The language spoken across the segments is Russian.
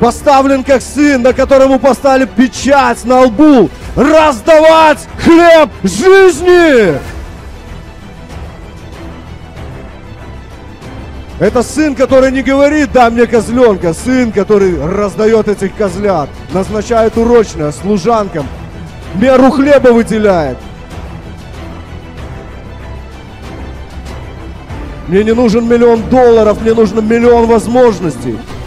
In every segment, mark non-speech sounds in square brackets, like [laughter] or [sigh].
поставлен как сын, на которому поставили печать на лбу, раздавать хлеб жизни. Это сын, который не говорит, дай мне козленка, сын, который раздает этих козлят, назначает урочное служанкам, меру хлеба выделяет. Мне не нужен миллион долларов, мне нужен миллион возможностей.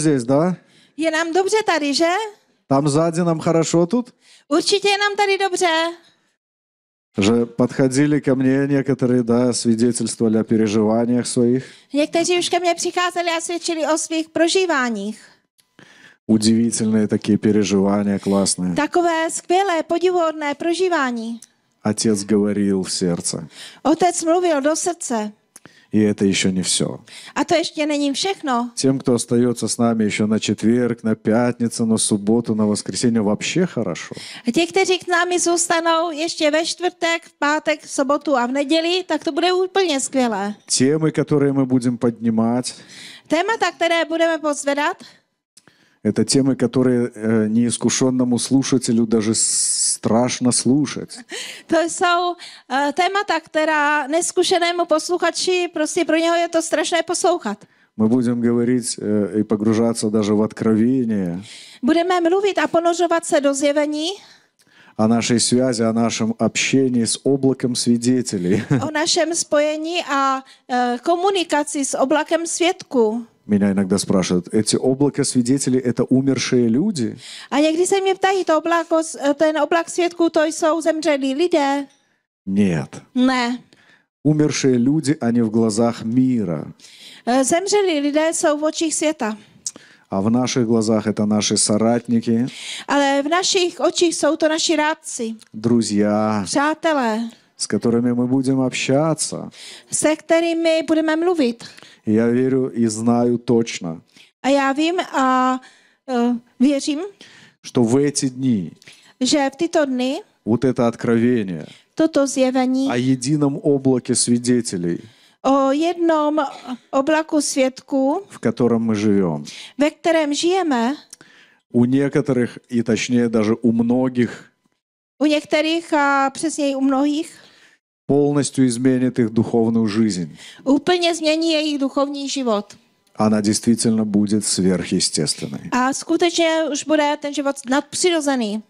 здесь, да? Je nám dobře tady, že? Там сзади нам хорошо тут? Určitě je nám tady dobře. Же подходили ко мне некоторые, да, свидетельствовали о переживаниях своих. Někteří už ke mně přicházeli a svědčili o svých prožíváních. Удивительные такие переживания, классные. Takové skvělé, podivuhodné prožívání. Отец говорил в сердце. Otec mluvil do srdce. И это еще не все. A to ještě není všechno. Тем, кто остается с нами еще на четверг, на пятницу, на субботу, на воскресенье, вообще хорошо. A ti, kteří k námi zůstanou ještě ve čtvrtek, v pátek, v sobotu a v neděli, tak to bude úplně skvělé. Темы, которые мы будем поднимать. Témata, které budeme pozvedat. Это темы, которые э, неискушенному слушателю даже страшно слушать. То есть, тема témata, неискушенному neskušenému просто про pro это je послушать. Мы будем говорить э, и погружаться даже в откровение. Будем mluvit a ponořovat se do zjevení. О нашей связи, о нашем общении с облаком свидетелей. [laughs] О нашем споении и э, komunikaci s oblakem svědků. Меня иногда спрашивают, эти облака свидетели – это умершие люди? A někdy se mě ptají, to oblako, ten oblak svědků, to jsou zemřelí lidé? Нет. Ne. Умершие люди, они в глазах мира. Zemřelí lidé jsou v očích světa. А в наших глазах это наши соратники. Ale v našich očích jsou to naši rádci. Друзья. Přátelé с которыми мы будем общаться. Se kterými budeme mluvit. Я верю и знаю точно. A а я вим, а uh, э, věřím, что в эти дни, že v tyto dny, вот это откровение, то zjevení, о едином облаке свидетелей, О jednom облаку svědků, в котором мы живем, В котором живем. у некоторых, и точнее даже у многих, у некоторых, а, přesněji u mnohých, полностью изменит их духовную жизнь. Úplně změní jejich duchovní život. Она действительно будет сверхъестественной. A skutečně už bude ten život nadpřirozený.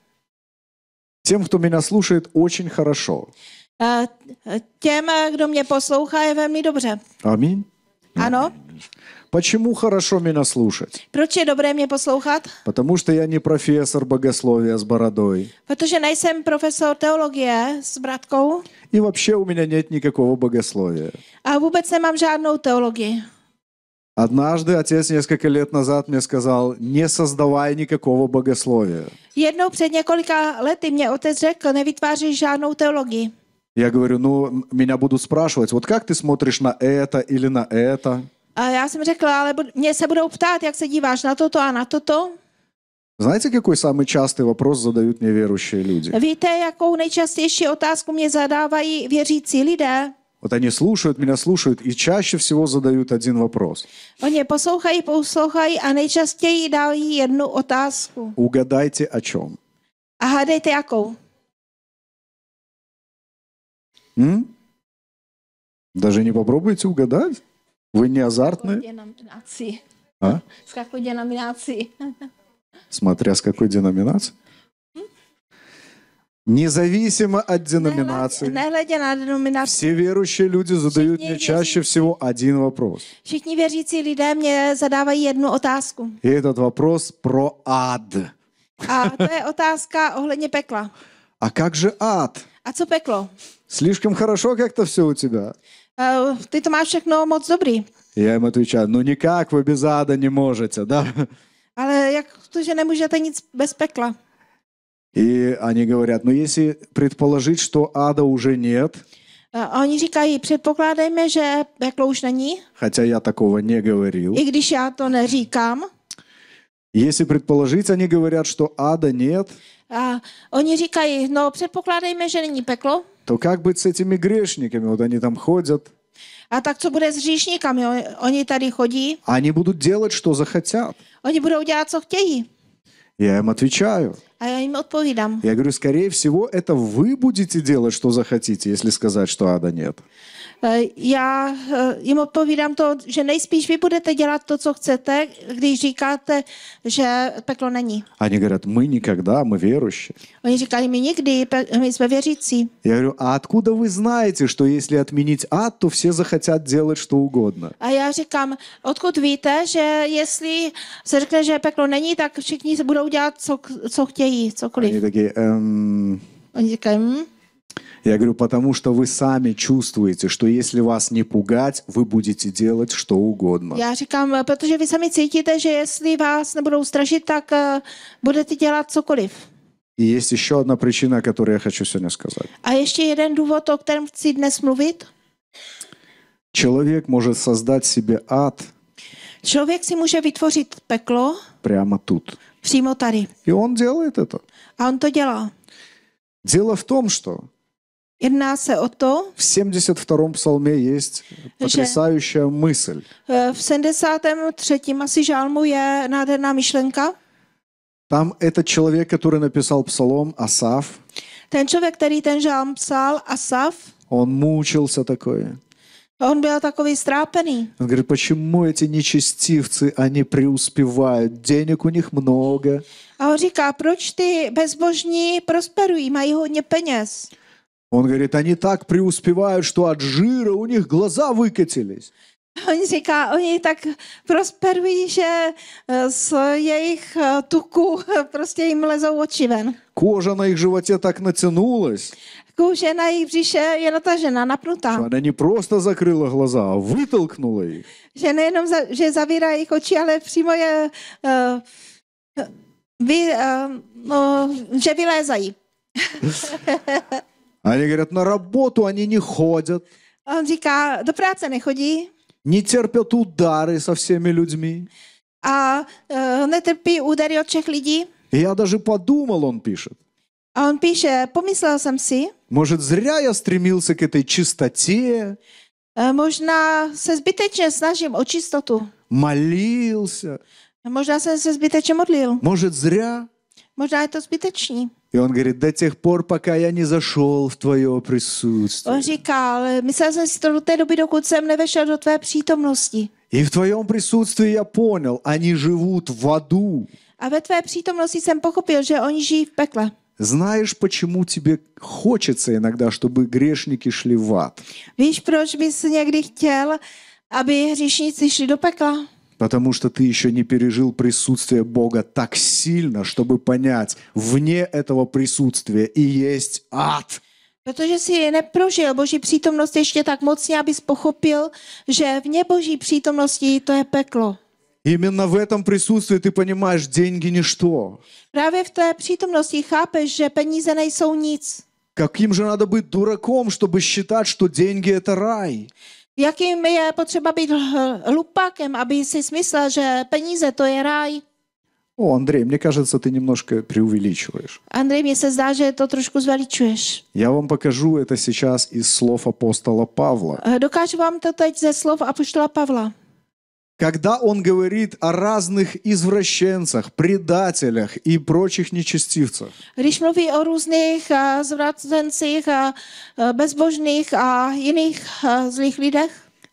Тем, кто меня слушает, очень хорошо. A těm, kdo mě poslouchá, je velmi dobře. Amin. Ano. Amin. Почему хорошо меня слушать? Proč je dobré mě poslouchat? Потому что я не профессор богословия с бородой. Потому что я не профессор теологии с браткой. И вообще у меня нет никакого богословия. А A не nemám žádnou теологию. Однажды отец несколько лет назад мне сказал, не создавай никакого богословия. Едно пред несколько několika мне отец сказал: не nevytváří žádnou теологию. Я говорю, ну, меня будут спрашивать, вот как ты смотришь на это или на это? A já jsem řekla, ale mě se budou ptát, jak se díváš na toto a na toto. Знаете, какой самый частый вопрос задают мне верующие люди? Víte, jakou nejčastější otázku mě zadávají věřící lidé? Вот они слушают меня, слушают и чаще всего задают один вопрос. Они послушают, послушают, а наичастее дают одну otázку. Угадайте о чем? А гадайте какую? М? Даже не попробуйте угадать? Вы не азартны? А? С какой деноминации? Смотря с какой деноминации. Независимо от деноминации, все верующие люди задают мне чаще всего один вопрос. Všichni věřící lidé mě zadávají jednu otázku. И этот вопрос про ад. А to je otázka ohledně pekla. А как же ад? А что пекло? Слишком хорошо как-то все у тебя. Ty ты to máš všechno moc dobrý. Я jim отвечаю, ну никак вы без ада не можете, да? Ale jak to, že nemůžete nic bez pekla? И они говорят, ну если предположить, что ада уже нет, oni říkají, předpokládejme, že peklo už není, хотя я такого не говорил, i když já to neříkám. если предположить, они говорят, что ада нет, A oni říkají, no předpokládejme, že není peklo, то как быть с этими грешниками? Вот они там ходят. А так что будет с грешниками? Они tady chodí. Они будут делать, что захотят. Они будут делать, что хотят? Я им отвечаю. А я им отповедам. Я говорю, скорее всего, это вы будете делать, что захотите, если сказать, что ада нет. Eh, já eh, jim odpovídám to, že nejspíš vy budete dělat to, co chcete, když říkáte, že peklo není. A oni říkají, my nikdy, my věřící. Oni říkají, my nikdy, my jsme věřící. Já říkám, a odkud vy znáte, že jestli odměnit ад, to vše захотят dělat, co угодно? A já říkám, odkud víte, že jestli se řekne, že peklo není, tak všichni budou dělat, co, co chtějí, cokoliv. Oni такие, um... Oni říkají, hm? Я говорю, потому что вы сами чувствуете, что если вас не пугать, вы будете делать что угодно. Я říkám, «Э, protože vy sami cítíte, že jestli vás nebudou strašit, tak uh, budete dělat cokoliv. И есть еще одна причина, о которой я хочу сегодня сказать. А еще один důvod, о котором chci dnes mluvit. Человек может создать себе ад. Человек si может вытворить пекло. Прямо тут. Přímo tady. И он делает это. А он то делал. Дело в том, что Jedná se o to, v 72. psalmě je potřesající mysl. V 73. asi žálmu je nádherná myšlenka. Tam je to člověk, který napsal psalom Asaf. Ten člověk, který ten žálm psal, Asaf. On mučil se takový. Он был такой страпенный. Říká, proč почему эти нечестивцы, они преуспевают, денег у них много. А он говорит, почему эти безбожные просперуют, имеют много денег? Он говорит, они так преуспевают, что от жира у них глаза выкатились. Он říká, они так prosperují, že с их туку просто им лезут очи вен. Кожа на их животе так натянулась. Кожа на их брюше je natažena, напрута. Что она не просто закрыла глаза, а вытолкнула их. Že nejenom, za, že zavírá их очи, ale přímo je, uh, vy, uh, no, že vylézají. Они говорят, на работу они не ходят. А он říká, do не ходи? Не терпят удары со всеми людьми. A а, э, не netrpí удары от všech людей? И я даже подумал, он пишет. А он пишет, помыслил сам си. Может, зря я стремился к этой чистоте. Možná se zbytečně snažím o čistotu. Молился. Možná jsem se zbytečně молил? Может, зря. Может, это to и он говорит, до тех пор, пока я не зашел в твое присутствие. Он říkal, myslel jsem si to do té doby, dokud jsem nevešel do tvé přítomnosti. И в твоем присутствии я понял, они живут в аду. A ve tvé přítomnosti jsem pochopil, že oni žijí v pekle. Знаешь, почему тебе хочется иногда, чтобы грешники шли в ад? Víš, proč bys někdy chtěl, aby hříšníci šli do pekla? потому что ты еще не пережил присутствие Бога так сильно, чтобы понять, вне этого присутствия и есть ад. Protože si je neprožil Boží přítomnost ještě tak mocně, abys pochopil, že vně Boží přítomnosti to je peklo. Именно в этом присутствии ты понимаешь, деньги ничто. Právě v té přítomnosti chápeš, že peníze nejsou nic. Каким же надо быть дураком, чтобы считать, что деньги это рай? jakým je potřeba být hlupákem, aby si smyslel, že peníze to je ráj. О, Andrej, мне кажется, ty немножко преувеличиваешь. Андрей, мне se zdá, že to trošku zveličuješ. Я вам покажу это сейчас из слов апостола Павла. Докажу вам to teď ze slov apostola Pavla. Когда он говорит о разных извращенцах, предателях и прочих нечестивцах. Když mluví o různých uh, zvracencích, uh, bezbožných a jiných uh, zlých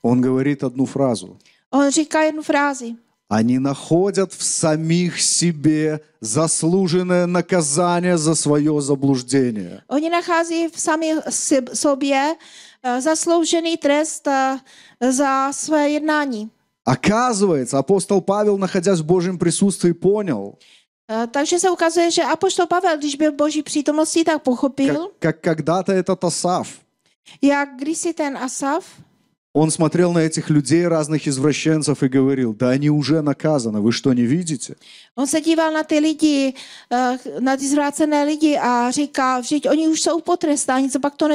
Он говорит одну фразу. Он říká jednu фразу? Они находят в самих себе заслуженное наказание за свое заблуждение. Они находят в самих себе заслуженный трест за свое jednání. Оказывается, апостол Павел, находясь в Божьем присутствii, понял. Takže se ukazuje, že apoštol Pavel, když byl v boží přítomnosti, tak pochopil, как, как когда-то этот Асав, jak kdysi ten Asaf, он смотрел на этих людей, разных извращенцев, и говорил, да они уже наказаны, вы что, не видите? Он se на na людей, на eh, na ty zvrácené lidi a říkal, že oni už jsou potrestáni, co pak to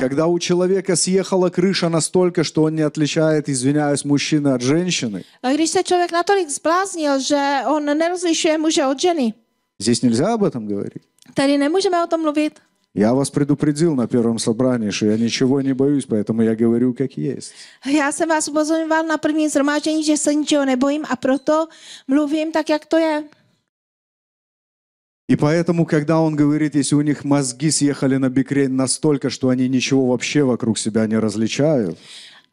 Когда у человека съехала крыша настолько, что он не отличает, извиняюсь, мужчины от женщины. Когда человек настолько natolik что он не различает мужа от жены? Здесь нельзя об этом говорить. не можем об этом говорить. Я вас предупредил на первом собрании, что я ничего не боюсь, поэтому я говорю, как есть. Já jsem vás upozorňoval na prvním что že se ničeho nebojím a proto mluvím так, как то je. И поэтому, когда он говорит, если у них мозги съехали на бикрень настолько, что они ничего вообще вокруг себя не различают,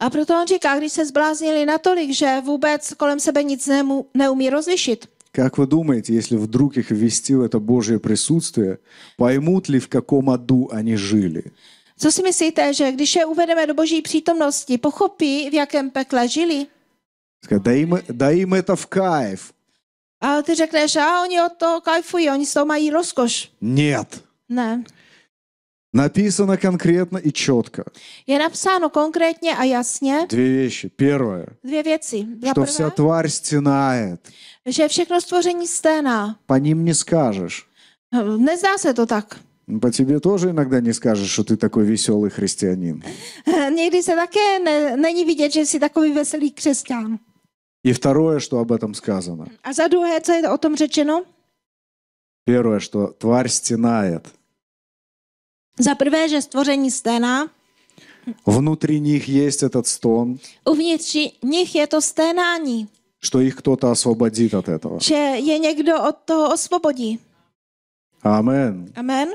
а a proto on říká, když se zbláznili natolik, že vůbec kolem ничего не neumí rozlišit. Как вы думаете, если вдруг их ввести в это Божье присутствие, поймут ли, в каком аду они жили? Co si myslíte, že když je uvedeme do boží přítomnosti, pochopí, v jakém pekle žili? Да им, да им это в кайф. A ty řekneš, a oni od toho kajfují, oni z toho mají rozkoš. Нет. Ne. Написано конкретно и четко. Je napsáno konkrétně a jasně. Две вещи. Первое. Две věci. Что вся тварь стенает. Že všechno stvoření stejná. Po ním не Nezdá se to tak. No, po tebe тоже иногда не скажешь, что ты такой веселый христианин. Někdy se také ne, není vidět, že jsi takový veselý křesťan. И второе, что об этом сказано. A za druhé, co je o tom řečeno? Первое, что тварь стенает. Za prvé, že stvoření stěna. Внутри них есть этот стон. Uvnitř nich je to sténání что их кто-то освободит от этого. Že je někdo od toho osvobodí. Амен. Amen.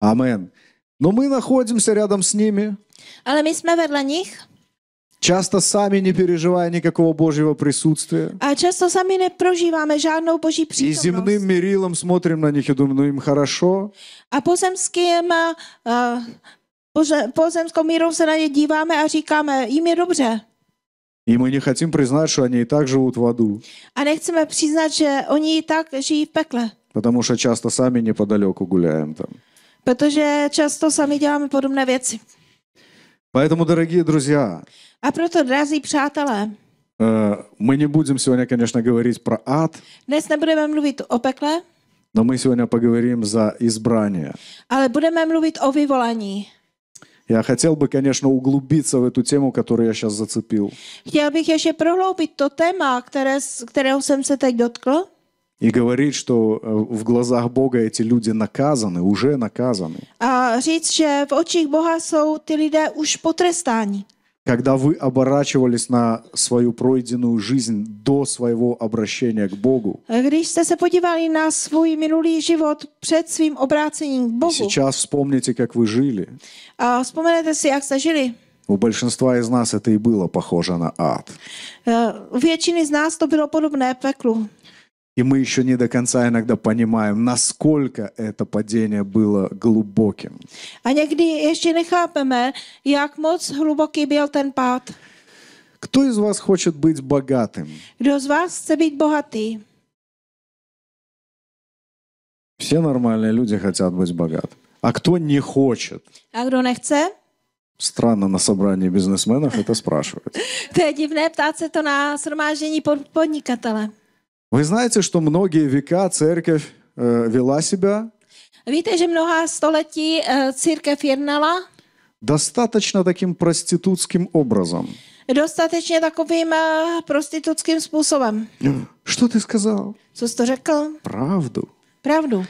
Амен. Но мы находимся рядом с ними. Ale my jsme vedle nich. Часто сами не переживая никакого Божьего присутствия. А часто сами не проживаем жадную Божью И земным мерилом смотрим на них и думаем, ну им хорошо. А по земским по, по земскому миру se na ně díváme a říkáme, jim je dobře. И мы не хотим признать, что они и так живут в аду. А не хотим признать, что они и так живут в пекле. Потому что часто сами неподалеку гуляем там. Потому что часто сами делаем подобные вещи. Поэтому, дорогие друзья, А просто дорогие приятели. мы не будем сегодня, конечно, говорить про ад, dnes будем говорить о пекле. но мы сегодня поговорим за избрание. ale будем говорить о vyvolání. Я хотел бы, конечно, углубиться в эту тему, которую я сейчас зацепил. Хотел бы еще проглубить то тема, которого jsem se так dotkl. И говорить, что э, в глазах Бога эти люди наказаны, уже наказаны. А речь že v očích Boha jsou ty lidé už когда вы оборачивались на свою пройденную жизнь до своего обращения к Богу. Když jste se podívali na svůj minulý život před svým obrácením k Сейчас вспомните, как вы жили. A vzpomenete si, жили. У большинства из нас это и было похоже на ад. У většiny z nás to bylo podobné и мы еще не до конца иногда понимаем, насколько это падение было глубоким. A někdy ještě nechápeme, jak moc hluboký byl ten pád. Кто из вас хочет быть богатым? Kdo z vás chce být bohatý? Все нормальные люди хотят быть богаты. А кто не хочет? А кто не хочет? Странно на собрании бизнесменов это спрашивают. Это [laughs] je divné то на сормажении подникателя. Вы знаете, что многие века церковь э, вела себя? Видите, что много столетий e, církev jednala? Достаточно таким проститутским образом. Достаточно takovým e, проститутским способом. Что ты сказал? Что jsi to řekl? Правду.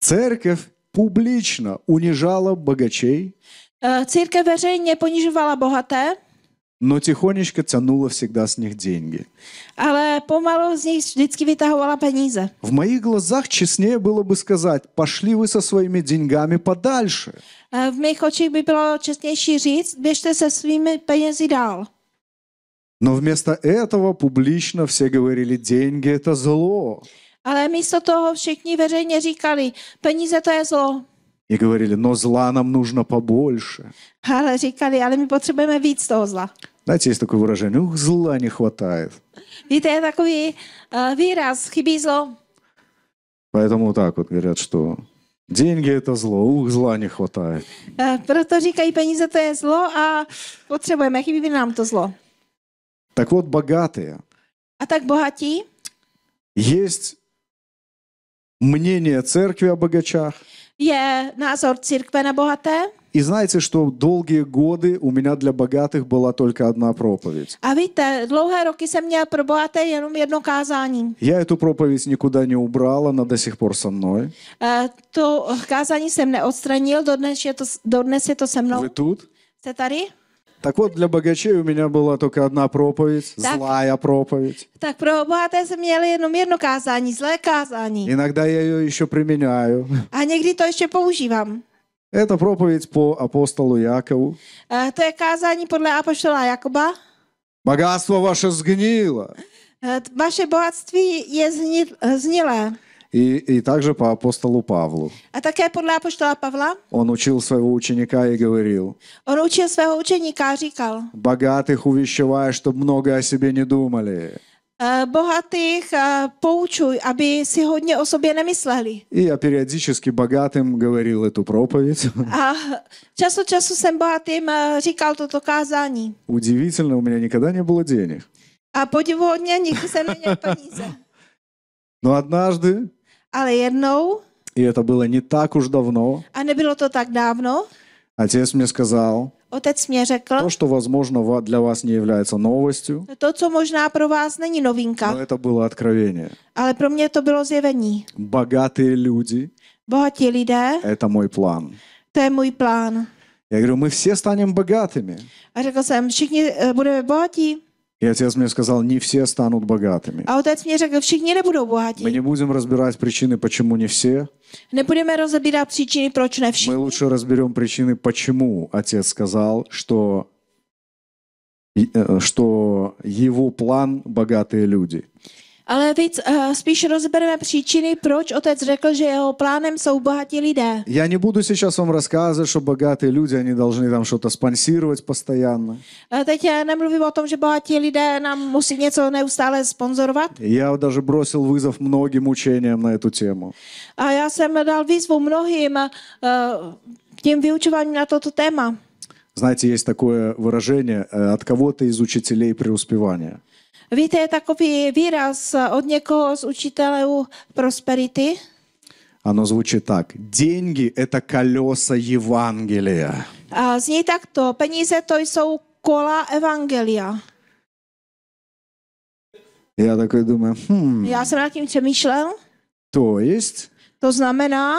Церковь публично унижала богачей. E, Církev veřejně ponižovala bohaté но тихонечко тянула всегда с них деньги. Але pomalu z них vždycky вытягивала peníze. В моих глазах честнее было бы сказать, пошли вы со своими деньгами подальше. Э, в моих mých бы было bylo čestnější říct, со своими svými дал. Но вместо этого публично все говорили, деньги – это зло. Але вместо того все veřejně říkali, peníze to je zlo. И говорили, но зла нам нужно побольше. Але říkali, але my potřebujeme víc toho zla. Знаете, есть такое выражение, ух, зла не хватает. Víte, je takový uh, výraz, chybí zlo. Поэтому так вот говорят, что деньги это зло, ух, зла не хватает. Uh, proto říkají, peníze to зло, а a potřebujeme, chybí nám to zlo. Так вот, богатые. А так богатые? Есть мнение церкви о богачах. je názor církve na bohaté. И знаете, что долгие годы у меня для богатых была только одна проповедь. А víte, dlouhé roky jsem měl pro bohaté jenom jedno kázání. Я эту проповедь никуда не убрал, она до сих пор со мной. Uh, to kázání jsem neodstranil, dodnes je to, dodnes je to se mnou. Вы тут? Jste tady? Так вот, для богачей у меня была только одна проповедь, так, злая проповедь. Так, про богатые имели jenom jedno kázání, злое kázání. Иногда я ее еще применяю. А někdy то еще používám. Это проповедь по апостолу Якову. Это to je kázání podle apoštola Богатство ваше сгнило. Ваше богатство есть je и, и также по апостолу Павлу. А také по apoštola Pavla. Он учил своего ученика и говорил. Он учил своего ученика и říkal. Богатых увещевая, чтобы много о себе не думали. Э, богатых Bohatých э, poučuj, си si о себе не nemysleli. И я периодически богатым говорил эту проповедь. А час от часу jsem bohatým э, říkal toto kázání. Удивительно, у меня никогда не было денег. А подиву от меня никогда не было денег. Но однажды Ale jednou и это было не так уж давно. А не было то так давно. Отец мне сказал. Отец мне řekl. То, что возможно для вас не является новостью. То, что возможно про вас не новинка. Но это было откровение. Але про меня это было зjevení. Богатые люди. Богатые люди. Это мой план. Это мой план. Я говорю, мы все станем богатыми. А řekl jsem, все e, будем bohatí. И отец мне сказал, не все станут богатыми. А A otec mě řekl, не nebudou bohatí. Мы не будем разбирать причины, почему не все. Не Nebudeme разбирать причины, почему не все. Мы лучше разберем причины, почему отец сказал, что э, что его план богатые люди. Ale víc, uh, spíš rozbereme příčiny, proč otec řekl, že jeho plánem jsou bohatí lidé. Já nebudu si сейчас вам рассказывать, что богатые люди, они должны tam что sponsorovat. postojanně. A eh, teď já nemluvím o tom, že bohatí lidé nám musí něco neustále sponzorovat. Já даже бросил вызов mnohým učením na tu tému. A já jsem dal výzvu mnohým uh, eh, tím vyučováním na toto téma. Знаете, есть такое выражение «от кого-то из учителей преуспевания». Víte, je takový výraz eh, od někoho z učitelů prosperity. Ano, звучит tak. Деньги – to колеса Evangelia. A zní takto. Peníze to jsou kola Evangelia. Já takový думаю, hmm. Já jsem nad tím přemýšlel. To jest? To znamená?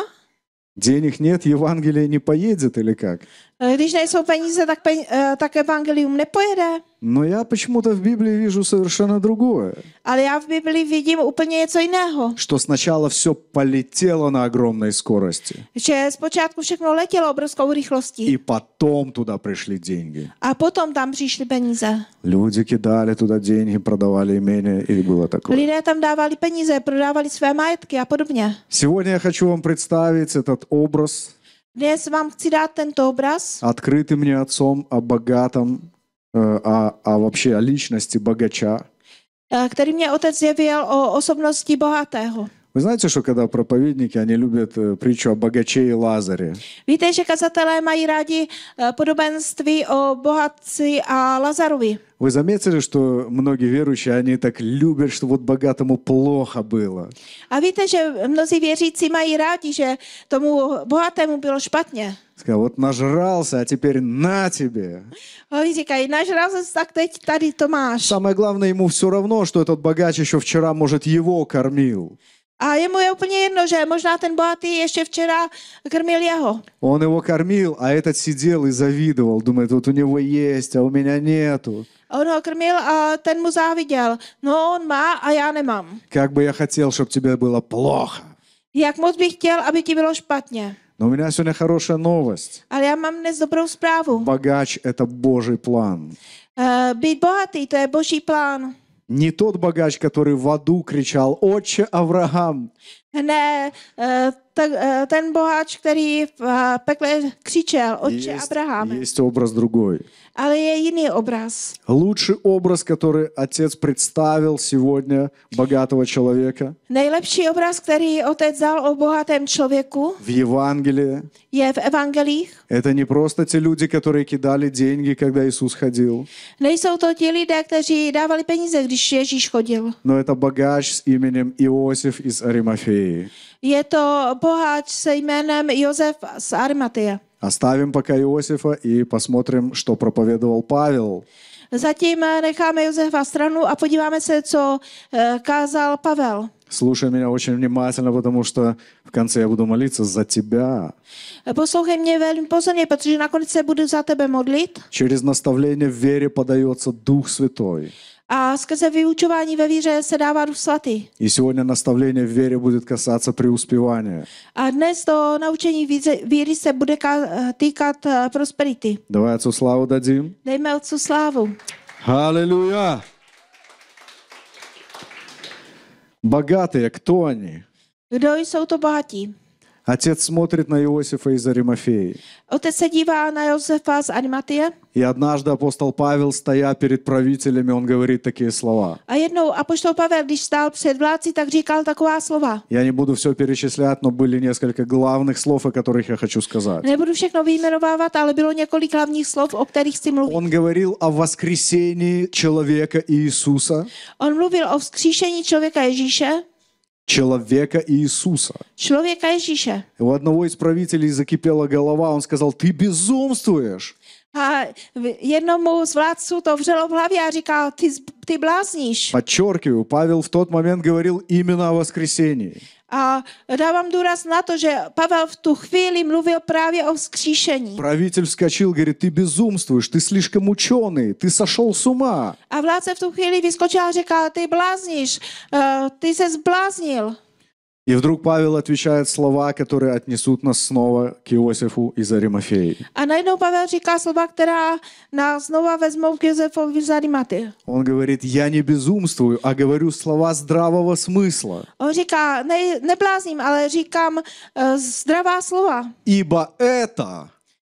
Денег нет, Евангелие не поедет или как? Э, Když nejsou peníze, tak, pen, eh, tak evangelium nepojede. Но я почему-то в Библии вижу совершенно другое. Але я в Библии видим úplně něco jiného. Что сначала все полетело на огромной скорости. Že zpočátku všechno letělo obrovskou rychlostí. И потом туда пришли деньги. А потом там пришли peníze. Люди кидали туда деньги, продавали имение, или было такое? Lidé там давали peníze, продавали свои маятки и подобное. Сегодня я хочу вам представить этот образ Dnes vám chci dát tento obraz. Открытый мне отцом о богатом, a a вообще о личности богача. Který mě otec zjevil o osobnosti bohatého. Вы знаете, что когда проповедники, они любят э, притчу о богаче и Лазаре? Víte, že kazatelé mají rádi э, podobenství o bohatci a Lazarovi. Вы заметили, что многие верующие, они так любят, что вот богатому плохо было. А видите, что многие верующие мои rádi, что тому богатому было шпатне. Сказал, вот нажрался, а теперь на тебе. Ой, а říkají, нажрался, так ты tady Томаш. Самое главное, ему все равно, что этот богач еще вчера, может, его кормил. A jemu je úplně jedno, že možná ten bohatý ještě včera krmil jeho. On ho krmil a ten seděl a zavídoval. Думает, вот у него есть, а у меня нету. On ho krmil, a ten mu záviděl. No, on má a já nemám. Jak by já chtěl, aby тебе bylo plocha. Jak moc bych chtěl, aby ti bylo špatně. No, у меня сегодня хорошая новость. Ale já mám dnes dobrou zprávu. je to Boží plán. Uh, být bohatý, to je Boží plán. Не тот богач, который в аду кричал «Отче Авраам!» Ne, eh, eh, ten boháč, který v eh, pekle křičel, otče Abraham. Jest obraz другой. Але є інший образ. Лучший образ, который отец представил сегодня богатого человека. Najlepší образ, который отец дал o bohatém člověku. В Евангелии. Je в Евангелиях. Это не просто те люди, которые кидали деньги, когда Иисус ходил. Nejsou то те люди, которые давали peníze, když Иисус ходил. Но это богач с именем Иосиф из Аримафеи. Je то богач с именем Josef z Arimateje. Оставим пока Иосифа и посмотрим, что проповедовал Павел. Затем, eh, necháme Josefa в a а посмотрим, что сказал Павел. Слушай меня очень внимательно, потому что в конце я буду молиться за тебя. Послушай меня очень позорно, потому что на конце я буду за тебя молить. Через наставление в вере подается Дух Святой. A skrze vyučování ve víře se dává Duch Svatý. И сегодня наставление в вере будет касаться преуспевания. A dnes to naučení víře, víry se bude týkat prosperity. Давай отцу славу дадим. Dejme otcu slávu. Hallelujah! Богатые, кто они? Kdo jsou to bohatí? Отец смотрит на Иосифа из Аримафеи. Отец se dívá na Josefa z И однажды апостол Павел, стоя перед правителями, он говорит такие слова. А jednou апостол Павел, když стал перед vládci, так říkал такова слова. Я не буду все перечислять, но были несколько главных слов, о которых я хочу сказать. Не Nebudu všechno vyjmenovávat, ale было несколько hlavních слов, о которых chci mluvit. Он говорил о воскресении человека Иисуса. Он говорил о воскресении человека Ježíše человека Иисуса. Человека Иисуса. У одного из правителей закипела голова, он сказал, ты безумствуешь. A а jednomu z vládců to vřelo v hlavě a říkal, ty, ty blázníš. Подчеркиваю, Павел в тот момент говорил именно о воскресении. A dávám důraz na to, že Pavel v tu chvíli mluvil právě o vzkříšení. Правитель вскочил, ty ты ty jsi příliš učený, ty сошел с uma. A vládce v tu chvíli vyskočil a říká, ty blázníš, э, ty se zbláznil. И вдруг Павел отвечает слова, которые отнесут нас снова к Иосифу из Аримафеи. А наедnou Павел říká слова, která нас снова возьмут к Иосифу из Ариматы. Он говорит, я не безумствую, а говорю слова здравого смысла. Он říká, не, не блазним, але říкам э, здравá слова. Ибо это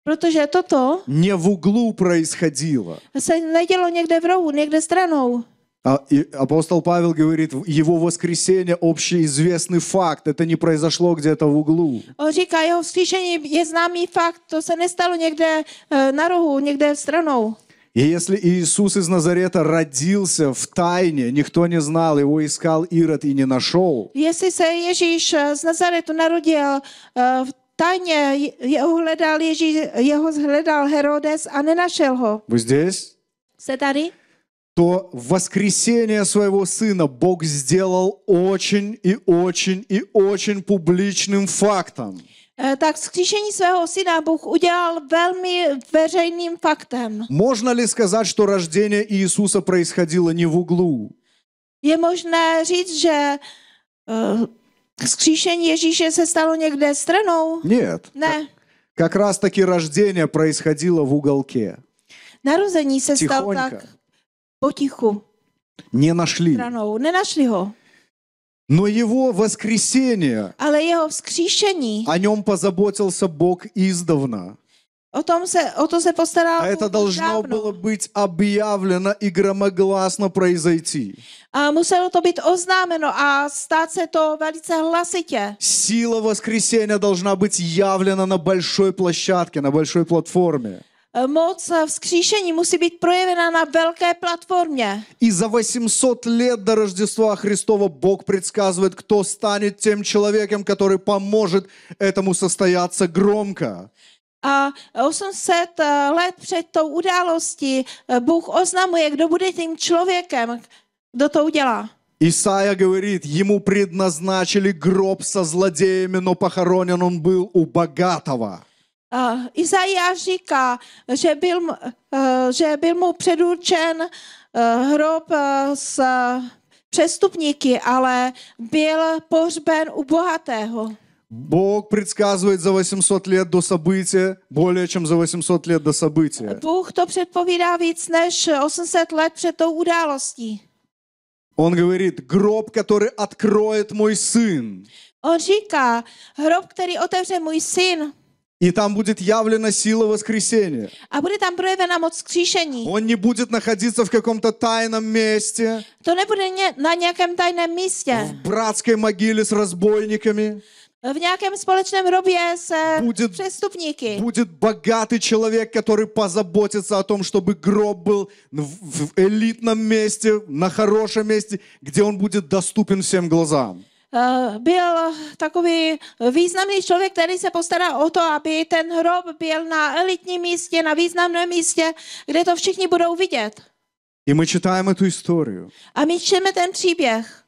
Protože toto не в углу происходило. Se nedělo někde v rohu, někde stranou. А, и апостол Павел говорит, его воскресение – общеизвестный факт, это не произошло где-то в углу. Он říká, jeho vzkříšení je známý fakt, to se nestalo někde e, na rohu, někde страну. И если Иисус из Назарета родился в тайне, никто не знал, его искал Ирод и не нашел. Если se Ježíš e, z Nazaretu в тайне, его jeho hledal, его jeho hledal а не нашел его. Вы здесь? Jste tady? то воскресение своего сына Бог сделал очень и очень и очень публичным фактом. Э, так vzkříšení своего сына Бог уделал velmi veřejným фактом. Можно ли сказать, что рождение Иисуса происходило не в углу? Je možné říct, že vzkříšení Ježíše se stalo někde stranou? Нет. Не. Как раз таки рождение происходило в уголке. Нарозení se stalo Потиху. Не нашли. Страnou. Не нашли его. Но его воскресение, Але его vzkříšení, о нем позаботился Бог издавна. О, том се, о то се постарал а это должно давно. было быть объявлено и громогласно произойти. А мусило то быть ознамено, а стать се то велице гласите. Сила воскресения должна быть явлена на большой площадке, на большой платформе moc vzkříšení musí быть проявлена на большой платформе. И за 800 лет до Рождества Христова Бог предсказывает, кто станет тем человеком, который поможет этому состояться громко. A а 800 э, лет před tou událostí Бог oznamuje, kdo bude тем человеком kdo to udělá. Исаия говорит, ему предназначили гроб со злодеями, но похоронен он был у богатого. Uh, Izajáš říká, že byl, uh, že byl mu předurčen uh, hrob s uh, přestupníky, ale byl pohřben u bohatého. Бог предсказывает за 800 лет до события, более чем за 800 лет до события. Бог то предповедá víc než 800 лет před tou událostí. Он говорит, гроб, который откроет мой сын. Он říká, hrob, který otevře můj syn. И там будет явлена сила воскресения. А будет там проявлена moc skříšení. Он не будет находиться в каком-то тайном месте. То не будет ne, na nějakém тайном месте. В братской могиле с разбойниками. В nějakém спolečném робě с eh, будет, преступники. Будет богатый человек, который позаботится о том, чтобы гроб был в, в элитном месте, на хорошем месте, где он будет доступен всем глазам. Eh, byl takový významný člověk, který se postará o to, aby ten hrob byl na elitním místě, na významném místě, kde to všichni budou vidět. I my čítáme tu historii. A my čteme ten příběh.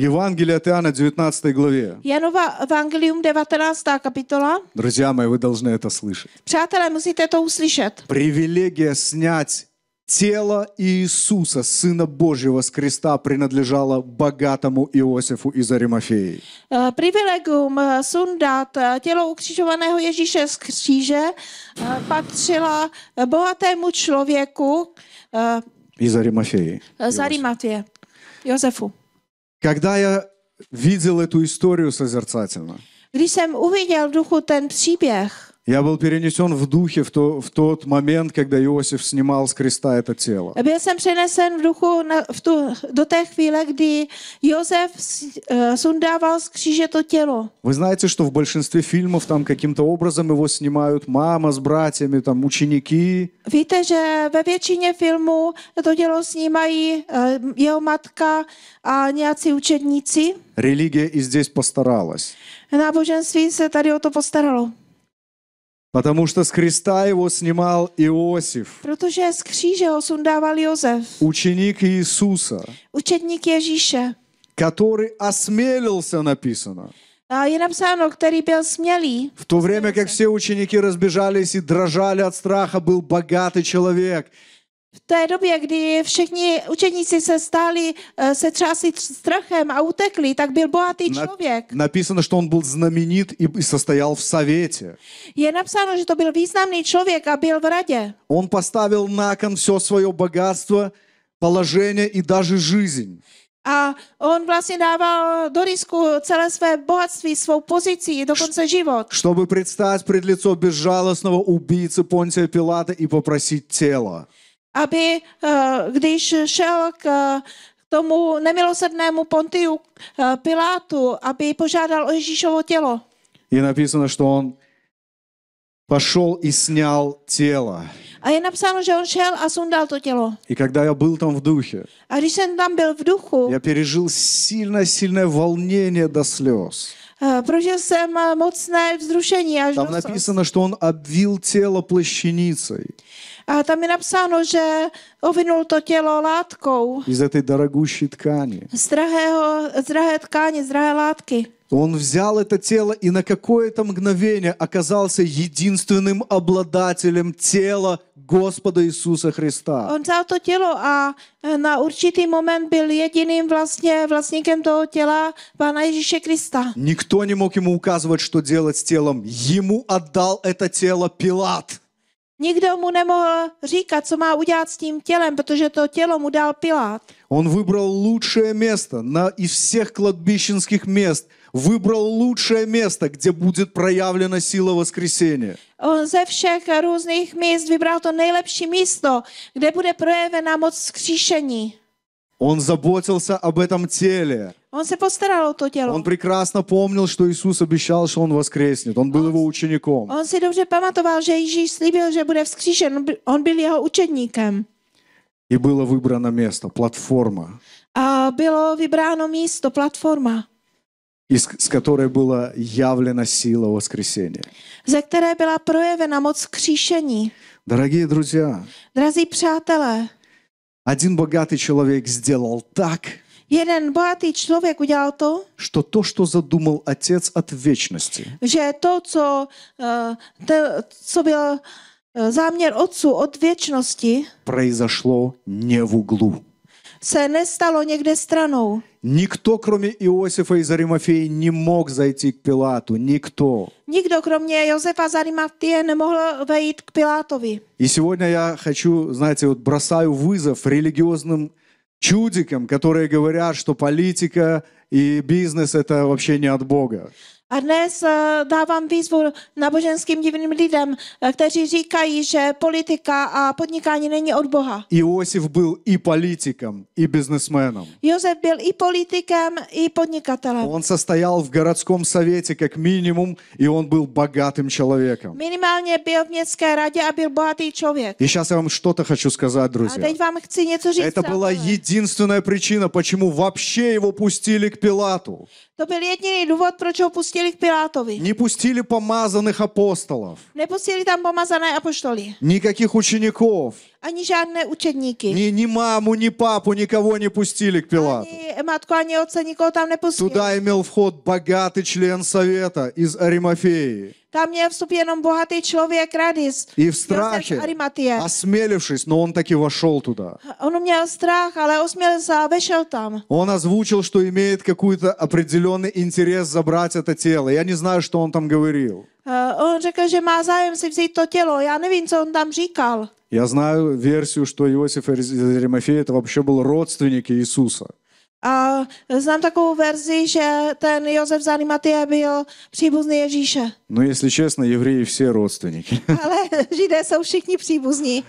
Евангелие от Иоанна, 19 главе. Янова Evangelium 19 Kapitola. капитула. Друзья vy вы to slyšet. Přátelé, musíte to uslyšet. Privilegie снять Тело Иисуса, Сына Божьего с креста, принадлежало богатому Иосифу из Аримафеи. Privilegium э, э, sundat э, tělo ukřižovaného Ježíše z kříže patřila eh, bohatému člověku из Аримафеи. Из Аримафеи. Йозефу. Когда я видел эту историю созерцательно, když jsem увидел v duchu ten příběh, я был перенесен в духе в, то, в тот момент, когда Иосиф снимал с креста это тело. Byl jsem přenesen v duchu na, v tu, do té chvíle, kdy Josef eh, sundával z kříže to tělo. Вы знаете, что в большинстве фильмов там каким-то образом его снимают мама с братьями, там ученики. Víte, že ve většině filmů to tělo snímají eh, jeho matka a nějací učedníci. Религия и здесь постаралась. На se tady o to postaralo. Потому что с креста его снимал Иосиф. Protože z kříže ho sundával Josef. Ученик Иисуса. Ученик Ježíše. Который осмелился, написано. Я napsáno, который был смелый. В то время как все ученики разбежались и дрожали от страха, был богатый человек. v té době, kdy všichni učeníci se stáli, eh, se třásli strachem a utekli, tak byl bohatý člověk. Написано, že on byl znamenit i sestajal v savětě. Je napsáno, že to byl významný člověk a byl v radě. On postavil na kon vše svoje bohatstvo, položení i даже жизнь. A on vlastně dával do risku celé své bohatství, svou pozici, dokonce život. Чтобы představit před лицо bezžalostného убийцы Понтия Pilata i poprosit тело. aby, eh, když šel eh, k tomu nemilosrdnému Pontiu eh, Pilátu, aby požádal o Ježíšovo тело. И написано, что он пошел и снял тело. А я написано, что он шел, а сундал то тело. И когда я был там в духе, а там был в духу, я пережил сильное-сильное волнение до слез. Прожил сам моцное взрушение. Там написано, что он обвил тело плащаницей. А там je napsáno, že ovinul тело tělo Из этой дорогущей ткани. Z, drahého, z drahé tkáně, z Он взял это тело и на какое-то мгновение оказался единственным обладателем тела Господа Иисуса Христа. Он взял это тело а э, на určitý момент был единым власне, vlastníkem того тела Pána Ježíše Христа. Никто не мог ему указывать, что делать с телом. Ему отдал это тело Пилат. Nikdo mu nemohl říkat, co má udělat s tím tělem, protože to tělo mu dal Pilát. On vybral лучшее место na i všech kladbišenských měst. vybral лучшее место, kde bude projevena síla воскресения. On ze všech různých míst vybral to nejlepší místo, kde bude projevena moc vzkříšení. Он заботился об этом теле. Он се постарал о то тело. Он прекрасно помнил, что Иисус обещал, что он воскреснет. Он был он, его учеником. Он si dobře памятовал, что Иисус слибил, что будет воскрешен. Он был Его учеником. И было выбрано место, платформа. А было выбрано место, платформа. Из, с которой была явлена сила воскресения. За которой была проявлена мощь воскрешения. Дорогие друзья. Дорогие приятели. Один богатый человек сделал так, Jeden bohatý člověk udělal to, что то, что задумал отец от вечности, že to, co, uh, eh, to, co byl eh, záměr otců od věčnosti, произошло не в углу se nestalo někde stranou. Никто, кроме Иосифа из Аримафеи, не мог зайти к Пилату. Никто. Никто, кроме Иосифа из Аримафеи, не мог войти к Пилатови. И сегодня я хочу, знаете, вот бросаю вызов религиозным чудикам, которые говорят, что политика и бизнес – это вообще не от Бога. A dnes dávám výzvu náboženským divným lidem, kteří říkají, že politika a podnikání není od Boha. Иосиф был и политиком, и бизнесменом. Josef byl i politikem, i podnikatelem. Он состоял в городском совете как минимум, и он был богатым человеком. Minimálně byl v městské radě a byl bohatý člověk. И сейчас я вам что-то хочу сказать, A друзья. teď vám chci něco říct. Это была единственная причина, почему вообще его пустили к Пилату. To byl jediný důvod, proč ho pustili k Pilátovi. Не пустили помазанных апостолов, Nepustili tam pomazané apoštoly. никаких учеников, Ani žádné učedníky. ни, ни маму, ни папу, никого не пустили к Пилату. Ani matku, ani otce, nikoho tam nepustili. Туда имел вход богатый член совета из Аримафеи. Там мне вступил богатый человек Радис. И в страхе, осмелившись, но он таки вошел туда. Он у имел страх, але осмелился, вышел там. Он озвучил, что имеет какой-то определенный интерес забрать это тело. Я не знаю, что он там говорил. Он řekl, že má zájem si vzít to tělo. Já nevím, co on tam říkal. Я знаю версию, что Иосиф из это вообще был родственник Иисуса. A znám takovou verzi, že ten Josef z Arimatie byl příbuzný Ježíše. No jestli čestně, евреи vše родственники. [laughs] Ale Židé jsou všichni příbuzní.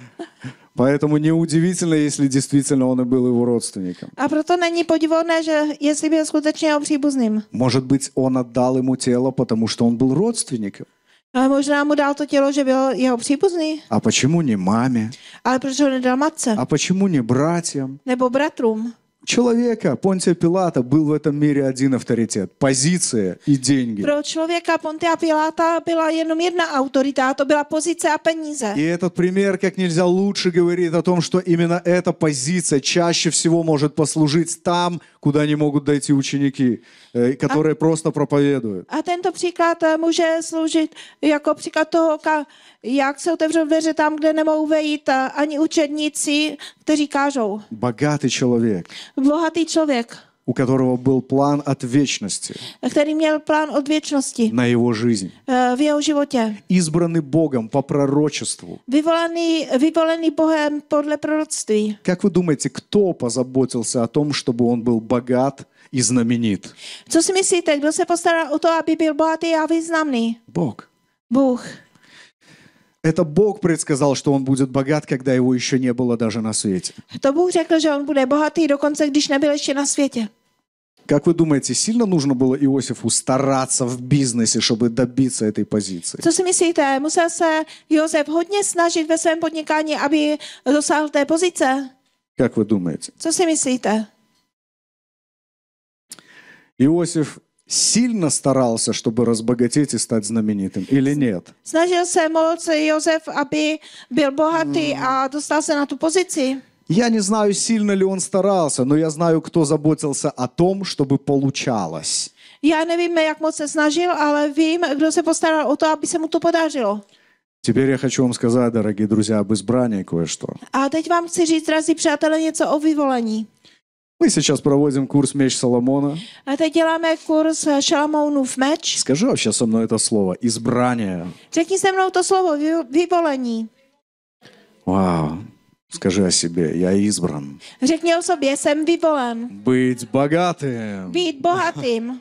Поэтому неудивительно, если действительно он и был его родственником. А про proto není podivné, že jestli byl skutečně jeho прибузным. Может быть, он отдал ему тело, потому что он был родственником. A možná mu dal to tělo, že byl jeho příbuzný. A počemu ne mámě? Ale proč ho nedal matce? A počemu ne bratřem? Nebo братрум. человека, Понтия Пилата, был в этом мире один авторитет – позиция и деньги. Про человека Понтия Пилата была jenom jedna авторитет, а то была позиция и peníze. И этот пример как нельзя лучше говорит о том, что именно эта позиция чаще всего может послужить там, куда не могут дойти ученики, э, которые а, просто проповедуют. А этот tento příklad э, může sloužit jako příklad как, jak se otevřou там, где не могут vejít ни eh, ученицы, kteří kážou. Богатый человек. bohatý člověk, u kterého byl plán od věčnosti, který měl plán od věčnosti, na jeho život, eh, v jeho životě, izbraný Bogem po proročstvu, vyvolený, vyvolený Bohem podle proroctví. Jak vy думаете, kdo pozabotil se o tom, aby on byl bogat a znamenit? Co si myslíte, kdo se postaral o to, aby byl bohatý a významný? Bog. Bůh. Bůh. Это Бог предсказал, что он будет богат, когда его еще не было даже на свете. To Bůh řekl, že on bude bohatý dokonce, když nebyl еще на свете. Как вы думаете, сильно нужно было Иосифу стараться в бизнесе, чтобы добиться этой позиции? Что вы думаете? musel Иосиф, Josef hodně в своем svém чтобы aby dosáhl té pozice? Как вы думаете? Что вы думаете? Иосиф сильно старался, чтобы разбогатеть и стать знаменитым, или нет? Snažil se moc eh, Josef, aby byl bohatý mm. a dostal se na tu Я не знаю, сильно ли он старался, но я знаю, кто заботился о том, чтобы получалось. Я не jak как se снажил, ale vím, кто se постарал, o to, aby se mu to podařilo. Теперь я хочу вам сказать, дорогие друзья, об избрании кое-что. А теперь вам chci říct, drazí přátelé, о выволении. Мы сейчас проводим курс меч Соломона. Это делаем курс Шаламонов меч. Скажи вообще со мной это слово избрание. Řekni со мной это слово выболение. Вау. Скажи о себе, я избран. Řekni о себе, jsem vyvolen. Быть богатым. Být bohatým.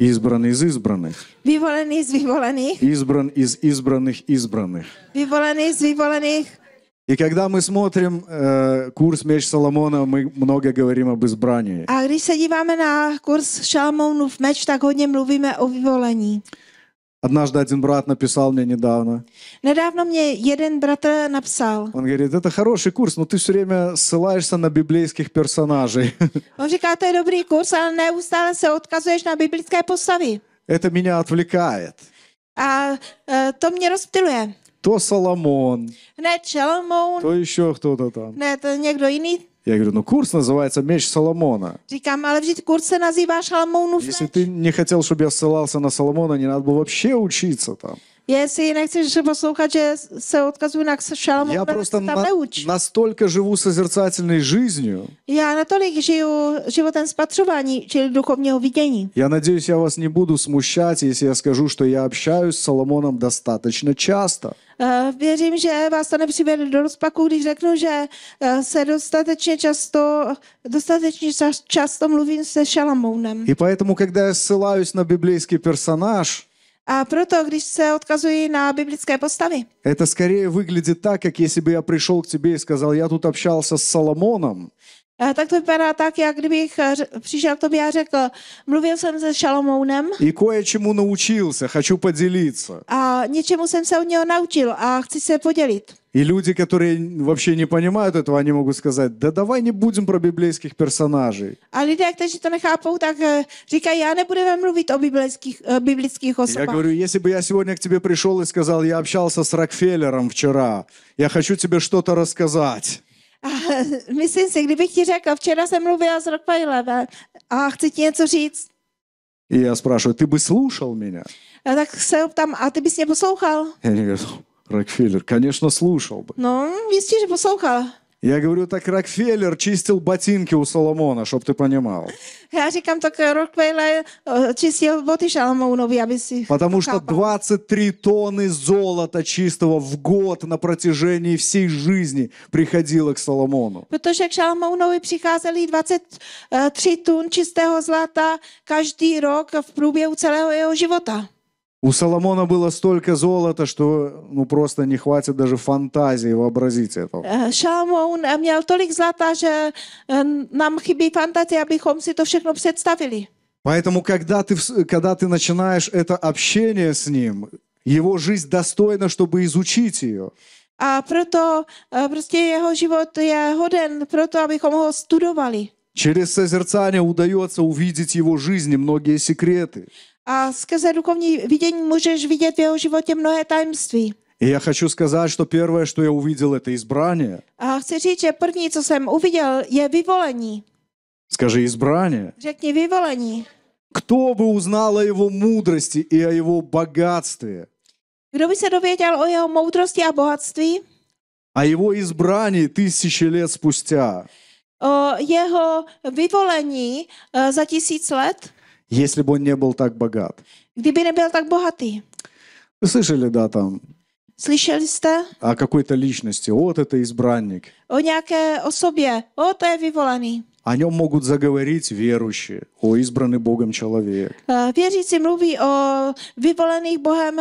Избран из избранных. Vyvolen из vyvolených. Избран из избранных избранных. Vyvolen из vyvolených И когда мы смотрим э, курс Меч Соломона, мы много говорим об избрании. А A když se díváme na kurz Šalmounův meč, tak hodně говорим о vyvolení. Однажды один брат написал мне недавно. Недавно мне один брат написал. Он говорит, это хороший курс, но ты все время ссылаешься на библейских персонажей. [laughs] Он говорит, это je dobrý kurz, ale neustále se odkazuješ na biblické postavy. Это меня отвлекает. А э, то мне rozptiluje то Соломон, Нет, Šalamoun, то еще кто-то там. ne, это некто jiný. Я говорю, ну курс называется «Меч Соломона». Říkám, ale vždyť kurz se nazývá Šalamounův Если meč. ты не хотел, чтобы я ссылался на Соломона, не надо было вообще учиться там. Jeśli nie chcesz posłuchać, się odkazuj na Szalamu, Я просто tam на, naucz. настолько живу созерцательной жизнью. Ja na tyle żyję żywotem spatrzywani, czyli duchownie uwidzieni. Я надеюсь, я вас не буду смущать, если я скажу, что я общаюсь с Соломоном достаточно часто. Věřím, že vás to nepřivede do rozpaku, když řeknu, že se dostatečně často, dostatečně často mluvím se Šalamounem. И поэтому, когда я ссылаюсь на библейский персонаж, A а proto, když se odkazují на библейской postavy. Это скорее выглядит так, как если бы я пришел к тебе и сказал, я тут общался с Соломоном. tak to vypadá tak, jak kdybych přišel k tobě a řekl, mluvil jsem se Šalomounem. И кое-чему научился, хочу поделиться. A něčemu jsem se od něho naučil a chci se podělit. И люди, которые вообще не понимают этого, они могут сказать, да давай не будем про библейских персонажей. А люди, kteří to nechápou, tak říkají, já nebudeme mluvit o biblických, biblických osobách. Я говорю, если бы я сегодня к тебе пришел и сказал, я общался с Рокфеллером вчера, я хочу тебе что-то рассказать. A [laughs] myslím si, kdybych ti řekla, včera jsem mluvila s Rockwellem a chci ti něco říct. I já спрашиваю, ty bys slušal mě? A tak se tam, a ty bys mě poslouchal? Я не говорю, Рокфеллер, конечно, No, jistě, že poslouchal. Я говорю, так Рокфеллер чистил ботинки у Соломона, чтобы ты понимал. Я říkám, так э, Рокфеллер э, чистил боты Соломоновы, а Потому что 23 тонны золота чистого в год на протяжении всей жизни приходило к Соломону. Потому что к Соломоновы приходили 23 тонн чистого золота каждый год в пробегу целого его живота. У Соломона было столько золота, что ну, просто не хватит даже фантазии вообразить это. этого. Šamoun měl tolik zlata, že nám chybí fantazie, abychom si to все představili. Поэтому, когда ты, когда ты начинаешь это общение с ним, его жизнь достойна, чтобы изучить ее. А A proto e, prostě jeho život je hoden proto, abychom его студовали. Через созерцание удается увидеть его жизни многие секреты. A skrze duchovní vidění můžeš vidět v jeho životě mnohé tajemství. И я хочу сказать, что первое, что я увидел, это избрание. А хочу říct, že první, co jsem uviděl, je vyvolení. Скажи избрание. Řekni vyvolení. Кто бы узнал о его мудрости и о его богатстве? Kdo by se dověděl o jeho moudrosti a bohatství? О его избрании тысячи лет спустя. O jeho vyvolení eh, za tisíc let. если бы он не был так богат. бы не был так богатый? Вы слышали, да, там, слышали jste? О какой-то личности. Вот это избранник. о некой особе вот это je О нем могут заговорить верующие, о избранный Богом человек. Верующие а, mluví о vyvolených Богом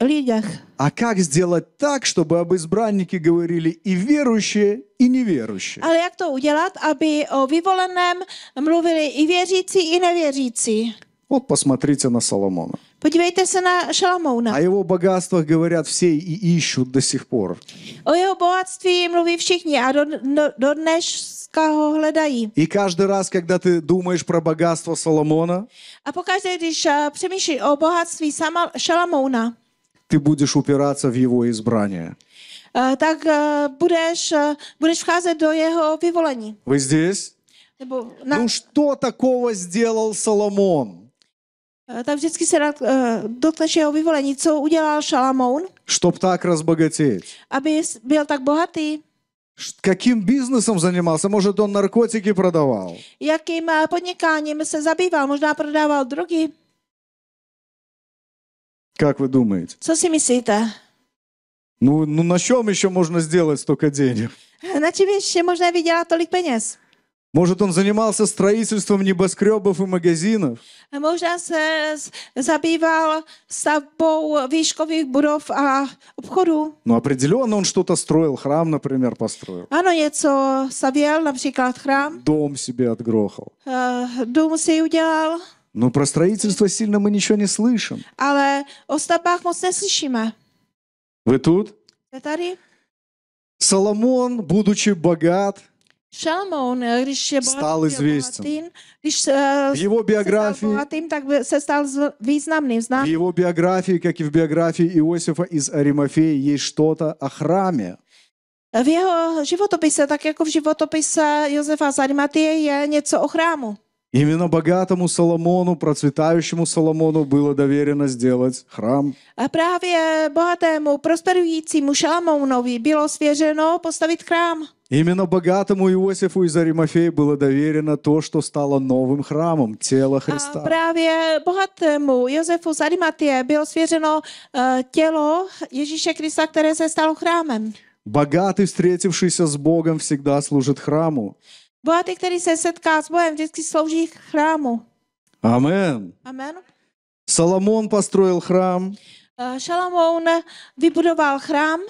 людях. А как сделать так, чтобы об избраннике говорили и верующие, и неверующие? Ale как to udělat, чтобы о vyvoleném mluvili и věřící, и nevěřící? Вот посмотрите на Соломона. Podívejte se na Šalamouna. О его богатствах говорят все и ищут до сих пор. O jeho bohatství mluví všichni a do, do, do dneška ho hledají. И каждый раз, когда ты думаешь про богатство Соломона, A pokaždé, když eh, přemýšlí o bohatství sama Šalamouna, ты будешь упираться в его избрание. eh, tak eh, budeš, eh, budeš vcházet do jeho vyvolení. Вы здесь? Nebo na, Ну что такого сделал Соломон? Eh, tak vždycky se rád eh, dotkneš jeho vyvolení. Co udělal Šalamoun? Чтоб tak rozbogatit. Aby byl tak bohatý. biznesem бизнесом se? Možná он narkotiky prodával? Jakým eh, podnikáním se zabýval? Možná prodával drogy. Jak vy думаете? Co si myslíte? Ну, ну на чем еще можно сделать столько денег? Na čem ještě možná vydělat tolik peněz? Может, он занимался строительством небоскребов и магазинов? Э, может, он забивал stavbou výškových буров a а, обходу. Ну, определенно он что-то строил, храм, например, построил. Ano, něco совел, например, храм. Дом себе отгрохал. Э, дом себе уделал. Но про строительство сильно мы ничего не слышим. Але о o stavbách не neslyšíme. Вы тут? Вы Соломон, будучи богат, Šalmoun, eh, když je stál известен. se, в его биографии, bohatým, так se стал významným. Знам. В его биографии, как и в биографии Иосифа из Аримафеи, есть что-то о храме. V jeho životopise, tak jako v životopise Josefa z Arimatie, je něco o chrámu. Именно богатому Соломону, процветающему Соломону было доверено сделать храм. A právě bohatému, prosperujícímu Šalamounovi bylo svěřeno postavit chrám. Именно богатому Иосифу из Аримафея было доверено то, что стало новым храмом, тело Христа. A právě bohatému Josefu z Arimatie bylo svěřeno uh, tělo Ježíše Krista, které se stalo Богатый, встретившийся с Богом, всегда служит храму. Bohatý, který se setká s Bohem, vždycky slouží chrámu. Amen. Amen. Соломон построил храм. Шаламон выбудовал храм.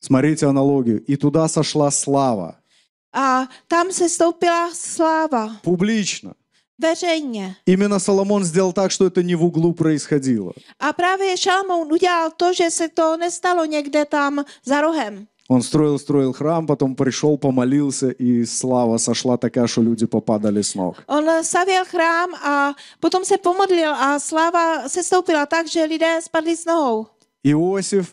Смотрите аналогию. И туда сошла слава. А там соступила слава. Публично. Veřejně. Именно Соломон сделал так, что это не в углу происходило. А právě Šalamón udělal to, že se to nestalo někde tam za rohem. Он строил-строил храм, потом пришел, помолился, и слава сошла такая, что люди попадали с ног. Он э, ставил храм, а потом се помолил, а слава соступила так, что люди спали с ног. Иосиф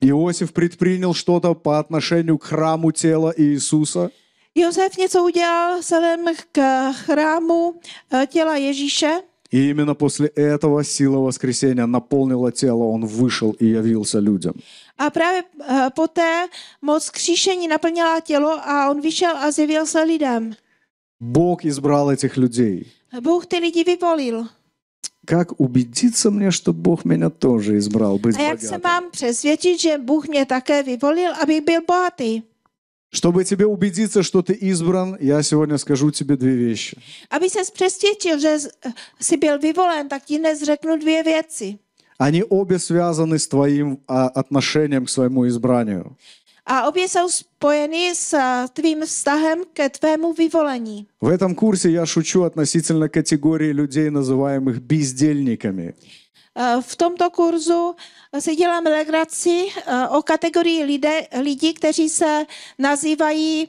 Иосиф предпринял что-то по отношению к храму тела Иисуса. Иосиф нечто udělal vzhledem к э, храму э, тела Иисуса. И именно после этого сила воскресения наполнила тело, он вышел и явился людям. А праве eh, poté moc kříšení naplnila tělo a on vyšel a zjevil se Бог избрал этих людей. Бог ty lidi выволил? Как убедиться мне, что Бог меня тоже избрал быть а богатым? А jak se mám přesvědčit, že Bůh mě také vyvolil, abych был bohatý? Чтобы тебе убедиться, что ты избран, я сегодня скажу тебе две вещи. Аби ses přesvědčil, že jsi byl vyvolen, tak ti dnes řeknu dvě věci. Они обе связаны с твоим а, отношением к своему избранию. А обе jsou spojeny s а, tvým vztahem ke tvému vyvolení. В этом курсе я шучу относительно категории людей, называемых бездельниками. Eh, v tomto kurzu si dělám legraci eh, o kategorii lidé, lidí, kteří se nazývají eh,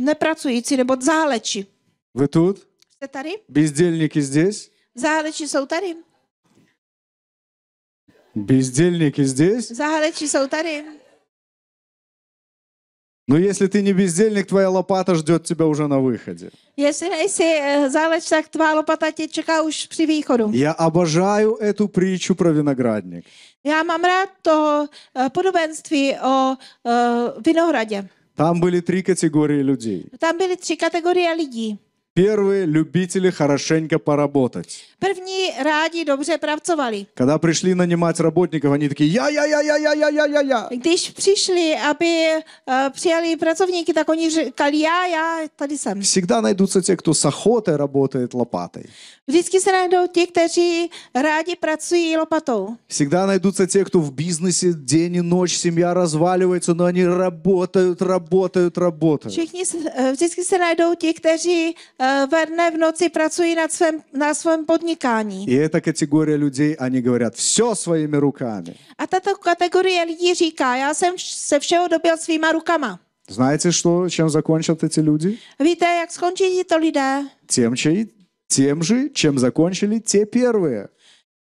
nepracující nebo záleči. Vy tu? Jste tady? Bezdělníky zde? Záleči jsou tady. Bezdělníky zde? Záleči jsou tady. Но если ты не бездельник, твоя лопата ждет тебя уже на выходе. Если если залечь, так твоя лопата тебя чека уж при выходу. Я обожаю эту притчу про виноградник. Я mám rád to podobenství o vinohradě. Там были три категории людей. Там были три категории людей. Первые любители хорошенько поработать. Первые ради, добре, pracovali. Когда пришли нанимать работников, они такие я я я я я я я я я. Когда пришли, чтобы uh, работники, так они же: říkali я, já tady jsem. Всегда найдутся те, кто с охотой работает лопатой. Всегда se najdou ti, kteří rádi pracují lopatou. Всегда найдутся те, кто в бизнесе день и ночь, семья разваливается, но они работают, работают, работают. Všichni, э, vždycky se najdou ti, kteří э, Eh, ve dne v noci pracují na svém, na svém podnikání. Je ta kategorie lidí, oni říkají vše svými rukami. A tato kategorie lidí říká, já jsem se všeho dobil svýma rukama. Знаете, co čím закончат ty люди? Víte, jak skončí tito lidé? Tím, чей, тем же, чем закончили те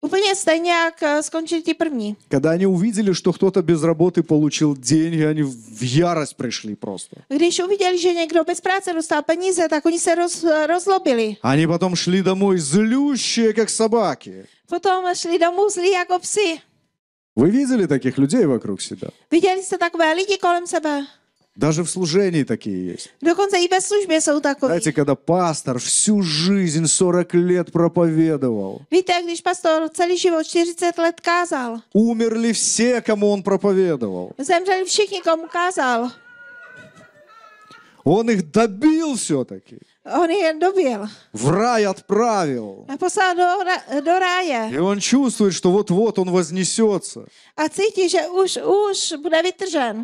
Úplně stejně, jak skončili ti první. Когда они увидели, что кто-то без работы получил деньги, они в ярость пришли просто. Když uviděli, že někdo bez práce dostal peníze, tak oni se roz, rozlobili. Они потом шли домой злющие, как собаки. Potom šli domů zlí jako psi. Вы видели таких людей вокруг себя? Viděli jste takové lidi kolem sebe? Даже в служении такие есть. Dokonce i ve službě Знаете, когда пастор всю жизнь, 40 лет проповедовал. Víte, když пастор? Целый život, 40 лет, казал. Умерли все, кому он проповедовал. Zemřeli все, komu казал. Он их добил все-таки. Он ее любил. В рай отправил. Послал до, до рая. И он чувствует, что вот-вот он вознесется. А что уж, уж, будет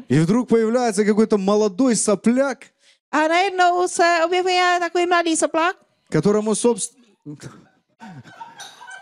И вдруг появляется какой-то молодой сопляк. А, наверное, у такой молодой сопляк. Которому, собственно...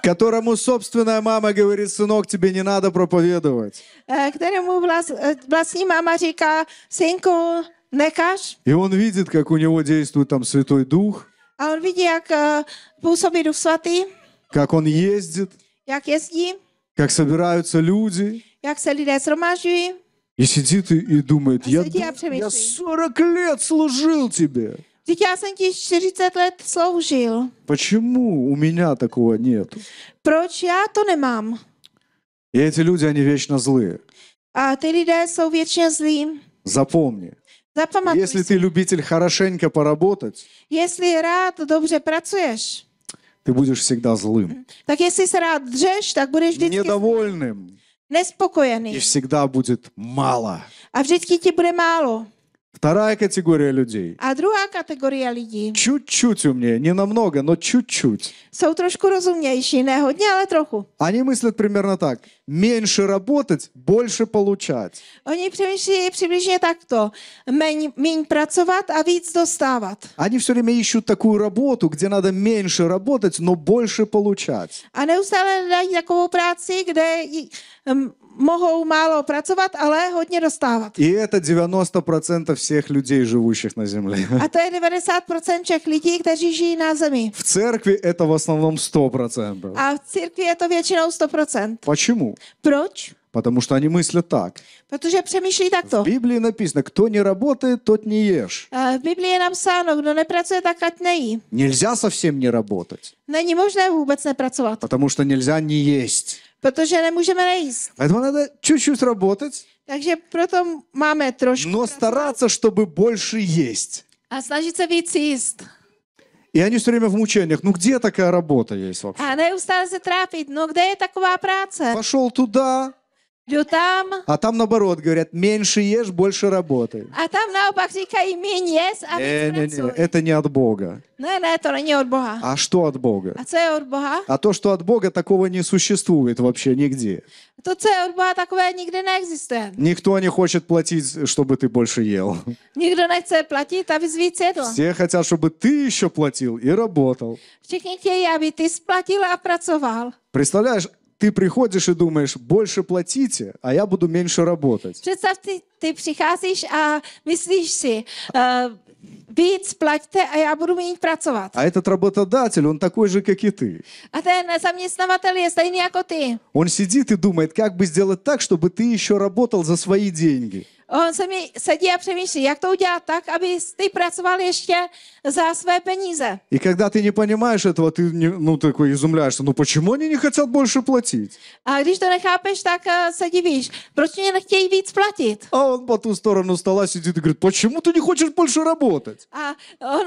которому собственная мама говорит, сынок, тебе не надо проповедовать. Которому властная мама говорит, сынку, nekáš. И он видит, как у него действует там Святой Дух. А он видит, как působí Duch Svatý. Как он ездит. Как jezdí. Как собираются люди. Как se lidé shromažďují. И сидит и, и думает, я, я 40 лет служил тебе. Ведь я jsem ti 40 лет служил. Почему у меня такого нет? я то не мам. И эти люди, они вечно злые. А ты lidé jsou вечно злí. Запомни. Zapamatuj Если ты любитель хорошенько поработать, Если рад dobrze працуешь. ты будешь всегда злым, tak jesteś rád drzesz, tak budeš vždycky недовольным, nespokojený. и всегда будет мало. A vždycky тебе будет мало. Вторая категория людей. А другая категория людей. Чуть-чуть умнее, не намного, но чуть-чуть. jsou трошку разумнейшие ne hodně, ale trochu. Они мыслят примерно так меньше работать, больше получать. Они примерно, приблизительно так то. Меньше работать, а больше доставать. Они все время ищут такую работу, где надо меньше работать, но больше получать. А неустале найти такую працу, где могу мало работать, але hodně доставать. И это 90% всех людей, живущих на земле. А то 90% всех людей, которые живут на земле. В церкви это в основном 100%. А в церкви это вечером 100%. Почему? Proč? Потому что они мыслят так. Потому что Protože přemýšlí takto. В Библии написано, кто не работает, тот не ешь. Э, в Библии нам Biblii je не kdo так, tak не и. Нельзя совсем не работать. Není možné не nepracovat. Потому что нельзя не есть. Потому что не можем не есть. Поэтому надо чуть-чуть работать. Takže proto маме трошку. Но стараться, чтобы больше есть. А значит, se víc есть. И они все время в мучениях. Ну где такая работа есть вообще? Она устала затрапить. Ну где такая праца? Пошел туда, Лютам. А там наоборот говорят, меньше ешь, больше работай. А там наоборот, имень ешь, а не, не, не, это не от Бога. Не, ну, не, это не от Бога. А что от Бога? А это а от Бога? А то, что от Бога, такого не существует вообще нигде. То це от Бога такого нигде не existuje. Никто не хочет платить, чтобы ты больше ел. Никто не хочет платить, а звідси Все хотят, чтобы ты еще платил и работал. Вчекните, я бы ты сплатил, и а працевал. Представляешь, ты приходишь и думаешь, больше платите, а я буду меньше работать. Представь, ты, ты приходишь, а мыслишь себе, э, víc plaťte a já budu méně pracovat. А этот работодатель, он такой же, как и ты. А A ten zaměstnavatel je stejný jako ты. Он сидит и думает, как бы сделать так, чтобы ты еще работал за свои деньги. On se mi sedí a přemýšlí, jak to udělat tak, aby ty pracoval ještě за свои пенизы. И когда ты не понимаешь этого, ты ну, такой изумляешься, ну почему они не хотят больше платить? А když to nechápeš, так э, se divíš, proč мне не хотят víc платить? А он по ту сторону стола сидит и говорит, почему ты не хочешь больше работать? А он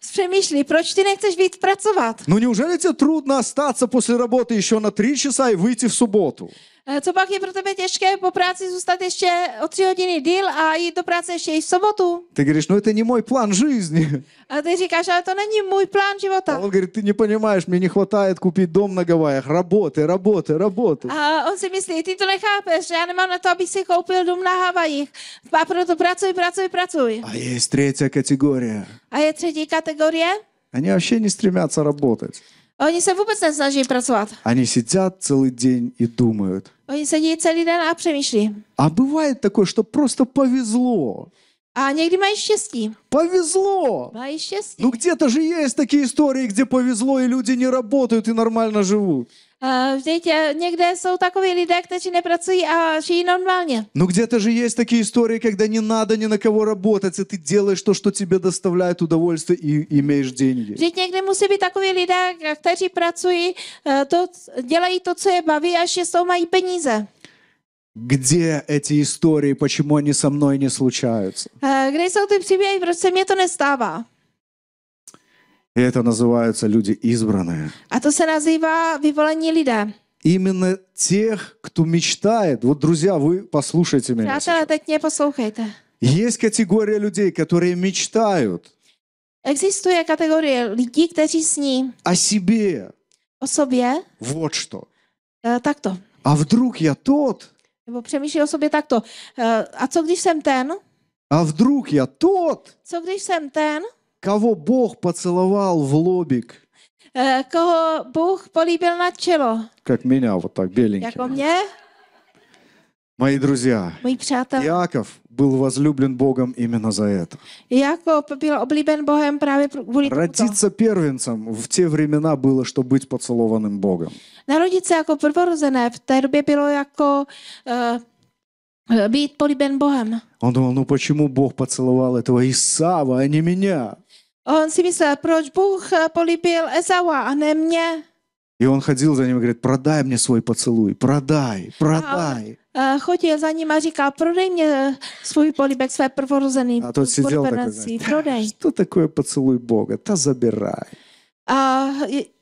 přemýšlí, э, proč ты не хочешь víc pracovat? Ну неужели тебе трудно остаться после работы еще на три часа и выйти в субботу? Eh, co pak je pro tebe těžké po práci zůstat ještě o tři hodiny díl a jít do práce ještě i v sobotu? Ty říkáš, no, to není můj plán жизни. A ty říkáš, ale to není můj plán života. A on říká, ty не mě мне koupit dom na дом Roboty, roboty, roboty. A on si myslí, ty to nechápeš, já nemám na to, abych si koupil dům na Havajích. A proto pracuj, pracuj, pracuj. A je třetí kategorie. A je třetí kategorie? Они вообще не стремятся работать. Oni se vůbec nesnaží pracovat. Они сидят целый день и думают. Oni se nic celý den a přemýšlí. А бывает такое, что просто повезло. А někdy mají štěstí. Повезло. Mají štěstí. Ну где-то же есть такие истории, где повезло, и люди не работают и нормально живут. Uh, Víte, někde jsou takoví lidé, не nepracují а žijí а нормально. Ну где-то же есть такие истории, когда не надо ни на кого работать, и ты делаешь то, что тебе доставляет удовольствие и имеешь деньги. Vždyť někdy musí být такие люди, kteří pracují, uh, to, dělají to, co je baví a ještě jsou mají peníze. Где эти истории, почему они со мной не случаются? Э, где jsou ty příběhy, и просто mě to nestává? И это называются люди избранные. А to se nazývá vyvolení lidé. Именно тех, кто мечтает. Вот, друзья, вы послушайте меня. Přátelé, так не послушайте. Есть категория людей, которые мечтают. Existuje kategorie lidí, kteří sní. О себе. О себе. Вот что. Э, так то. А вдруг я тот, Nebo přemýšlí o sobě takto. Eh, a co když jsem ten? A вдруг já tot? Co když jsem ten, Koho Boh поцеловал v lobik? Eh, koho Bůh políbil na čelo? Jak mě, tak так Jako mě? Мои друзья, Мои приятели, Иаков был возлюблен Богом именно за это. Иаков был облюблен Богом праве kvůli Родиться первенцем в те времена было, что быть поцелованным Богом. Народиться как prvorozené в té době было, как uh, být políben Он думал, ну почему Бог поцеловал этого Исава, а не меня? Он си myslel, proč Bůh políbil Esaua а не mě? И он ходил за ним и говорит, продай мне свой поцелуй, продай, а продай. А, ходил за ним и říkal, продай мне свой полюбек, свой проворозенный. А тот сидел такой, продай. что такое поцелуй Бога? Та забирай. A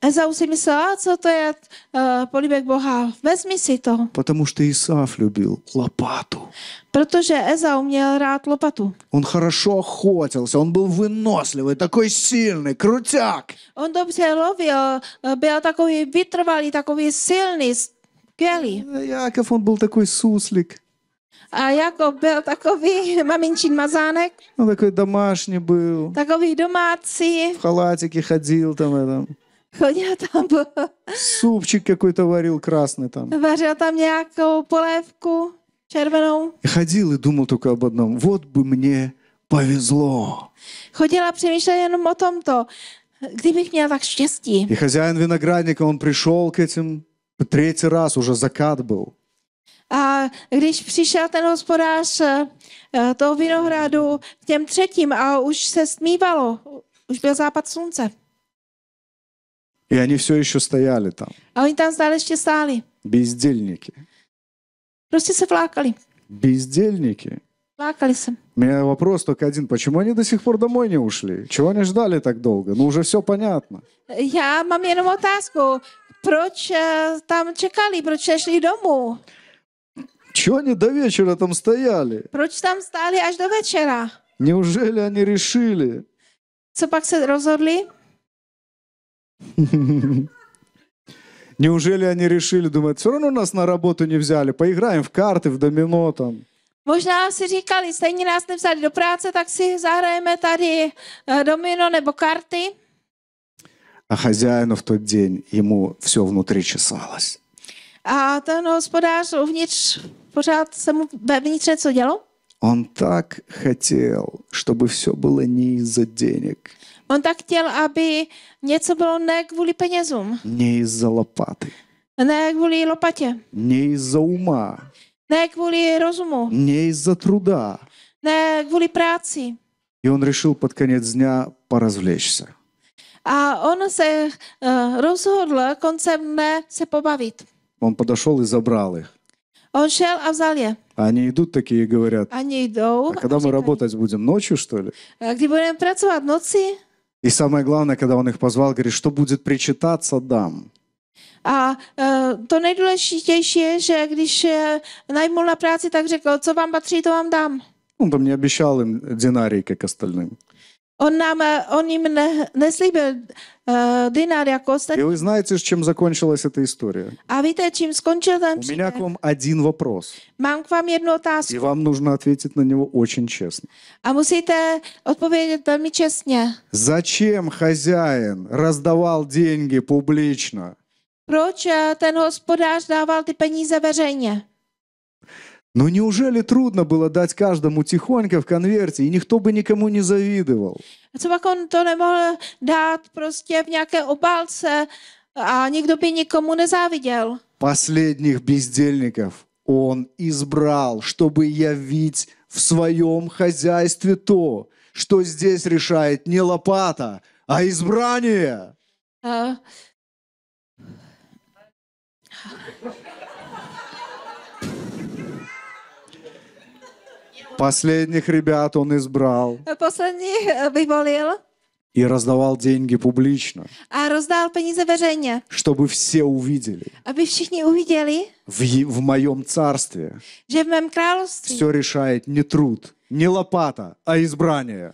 Ezau si myslel, a co to je uh, eh, políbek Boha, vezmi si to. Protože ty Isáv любил лопату. Protože Ezau měl rád lopatu. On хорошо охотился, on byl выносливый, takový silný, kruťák. On dobře lovil, eh, byl takový vytrvalý, takový silný, skvělý. Jakov, on byl takový suslik. A Jakob byl takový [laughs] maminčín mazánek. No, takový domášní byl. Takový domácí. V chalátiky chodil tam. tam. Chodil tam. Supčík jaký to varil, krásný tam. Vařil tam nějakou polévku červenou. Chodil a думал только об одном. Вот by mě povězlo. Chodila a přemýšlel jenom o tomto. Kdybych měl tak štěstí. I chazajn vinogradníka, on přišel k těm, třetí raz, už zakat byl. A když přišel ten hospodář toho vinohradu k těm třetím a už se stmívalo, už byl západ slunce. И они все еще стояли там. А они там стали еще стали. Бездельники. Просто се плакали. Бездельники. Плакали се. У меня вопрос только один. Почему они до сих пор домой не ушли? Чего они ждали так долго? Ну, уже все понятно. Я мам jenom otázku. Proč tam čekali? Proč nešli domů? Чего они до вечера там стояли? Proč там стали аж до вечера. Неужели они решили? Co pak se rozhodli? [laughs] Неужели они решили, думать, все равно нас на работу не взяли, поиграем в карты, в домино там. Možná si říkali, нас не взяли до práce, так си zahrajeme tady домино, небо карты? А хозяину в тот день ему все внутри чесалось. A а ten hospodář uvnitř pořád se mu vevnitř něco dělo? On tak chtěl, aby vše bylo ne za děnek. On tak chtěl, aby něco bylo ne kvůli penězům. Ne za lopaty. Ne kvůli lopatě. Ne za uma. Ne kvůli rozumu. Ne za truda. Ne kvůli práci. A on řešil pod konec dňa porozvlěč se. A on se uh, rozhodl koncem dne se pobavit. On podošel a zabral jich. Он шел а в зале. Они идут такие и говорят. Они идут. А когда мы работать будем? Ночью, что ли? «А где будем работать Ночи? И самое главное, когда он их позвал, говорит, что будет причитаться, дам. A e, to nejdůležitější je, že když najmul na práci, tak řekl, co vám patří, to vám dám. Он там не обещал им динарий, как остальным. Он, нам, э, он им наследил э, динар, как И вы знаете, чем закончилась эта история? А видите, чем скончилась? У меня к вам один вопрос. Мам к вам одну таску. И вам нужно ответить на него очень честно. А мусите ответить вельми честно. Зачем хозяин раздавал деньги публично? Proč э, ten hospodář dával ty peníze veřejně? Но ну, неужели трудно было дать каждому тихонько в конверте, и никто бы никому не завидовал? он то не мог дать просто в v nějaké а никто бы никому не завидел? Последних бездельников он избрал, чтобы явить в своем хозяйстве то, что здесь решает не лопата, а избрание. Uh. Последних ребят он избрал. Последних vyvolil. Э, И раздавал деньги публично. А раздал peníze veřejně. Чтобы все увидели. Aby все увидели. В, в моем царстве. Že v mém království. Все решает не труд, не лопата, а избрание.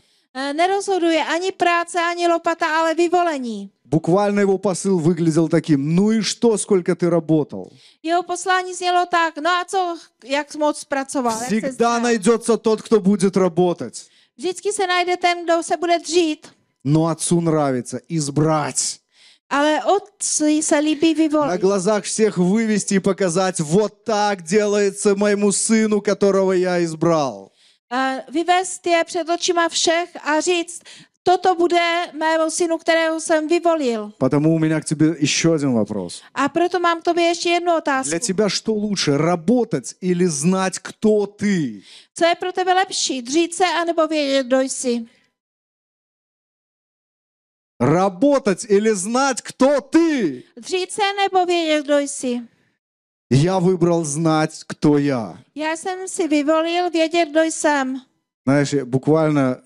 Nerozhoduje ani práce, ani лопата, а vyvolení. Буквально его посыл выглядел таким, ну и что, сколько ты работал? Его послание сняло так, ну а что, как мощь працевал? Всегда найдется тот, кто будет работать. Всегда se najde ten, kdo se bude dřít. Но отцу нравится избрать. Але отцы салиби виволи. На глазах всех вывести и показать, вот так делается моему сыну, которого я избрал. Вывести, je před всех, všech a říct, Toto bude mému synu, kterého jsem vyvolil. Потому у меня к тебе еще один вопрос. A proto mám k tobě ještě jednu otázku. Для тебя что лучше, работать или знать, кто ты? Co je pro tebe lepší, dřít se anebo vědět, kdo jsi? Работать или знать, кто ты? Dřít se nebo vědět, kdo jsi? Я выбрал знать, кто я. Já jsem si vyvolil vědět, kdo jsem. Знаешь, буквально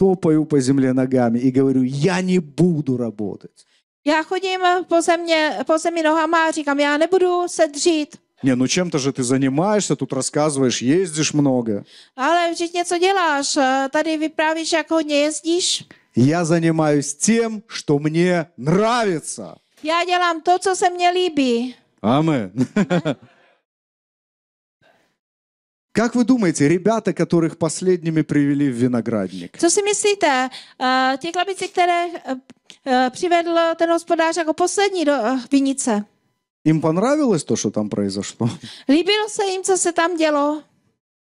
топаю по земле ногами и говорю, я не буду работать. Я ходим по земле, по земле ногами и říkám, я не буду седжить. Не, ну чем-то же ты занимаешься, тут рассказываешь, ездишь много. Але вчить něco děláš, eh, tady vyprávíš, jak не ездишь? Я занимаюсь тем, что мне нравится. Я делаю то, что se мне líbí. Аминь. [laughs] Как вы думаете, ребята, которых последними привели в виноградник? Что вы думаете, те těch labici, které uh, přivedl как последний до poslední eh, Им понравилось то, что там произошло? Líbilo им, что co se tam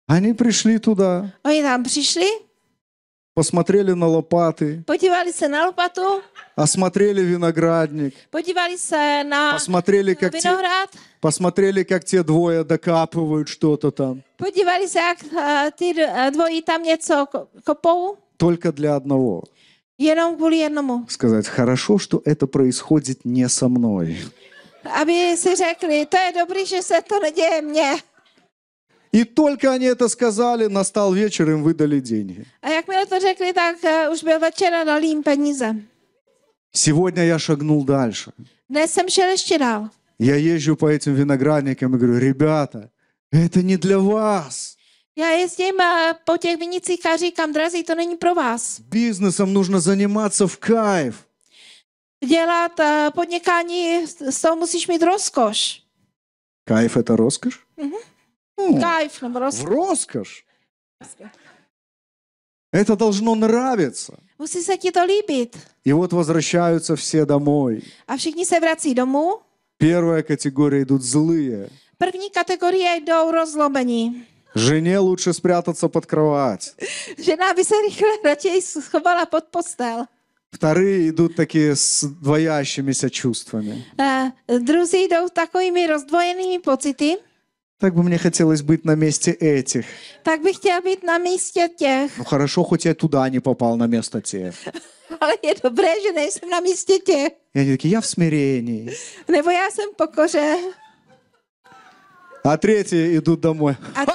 Они пришли туда. Они там пришли? Посмотрели на лопаты. Подивали на лопату. Осмотрели виноградник. Подивали на Посмотрели, как виноград. Те, посмотрели, как те двое докапывают что-то там. Подивали как а, ти двои там něco копоу. Только для одного. Jenom kvůli одному. Сказать, хорошо, что это происходит не со мной. Aby si řekli, to je dobrý, že se to neděje mně. И только они это сказали, настал вечер, им выдали деньги. А jak мы to сказали так, уж byl večer a dali jim Сегодня я шагнул дальше. Dnes jsem šel Я езжу по этим виноградникам и говорю, ребята, это не для вас. Я jezdím по eh, тех vinicích a říkám, drazí, to není pro vás. Бизнесом нужно заниматься в кайф. Делать eh, podnikání, s tou musíš mít rozkoš. Кайф – это роскошь? Угу. Ну, Кайф, наоборот. В роскошь. Это должно нравиться. Musí se ti to líbit. И вот возвращаются все домой. А všichni se vrací domů. Первая категория идут злые. První kategorie jdou rozlomení. Жене лучше спрятаться под кровать. Жена by se rychle [laughs] raději schovala pod postel. Вторые идут такие с двоящимися чувствами. Э, Друзі йдуть такими роздвоєними почуттями. Так бы мне хотелось быть на месте этих. Так бы хотел быть на месте тех. Ну хорошо, хоть я туда не попал на место тех. Ale je dobré, že nejsem na místě těch. Я не такие, я в смирении. Nebo ну, я сам pokoře. А третьи идут домой. А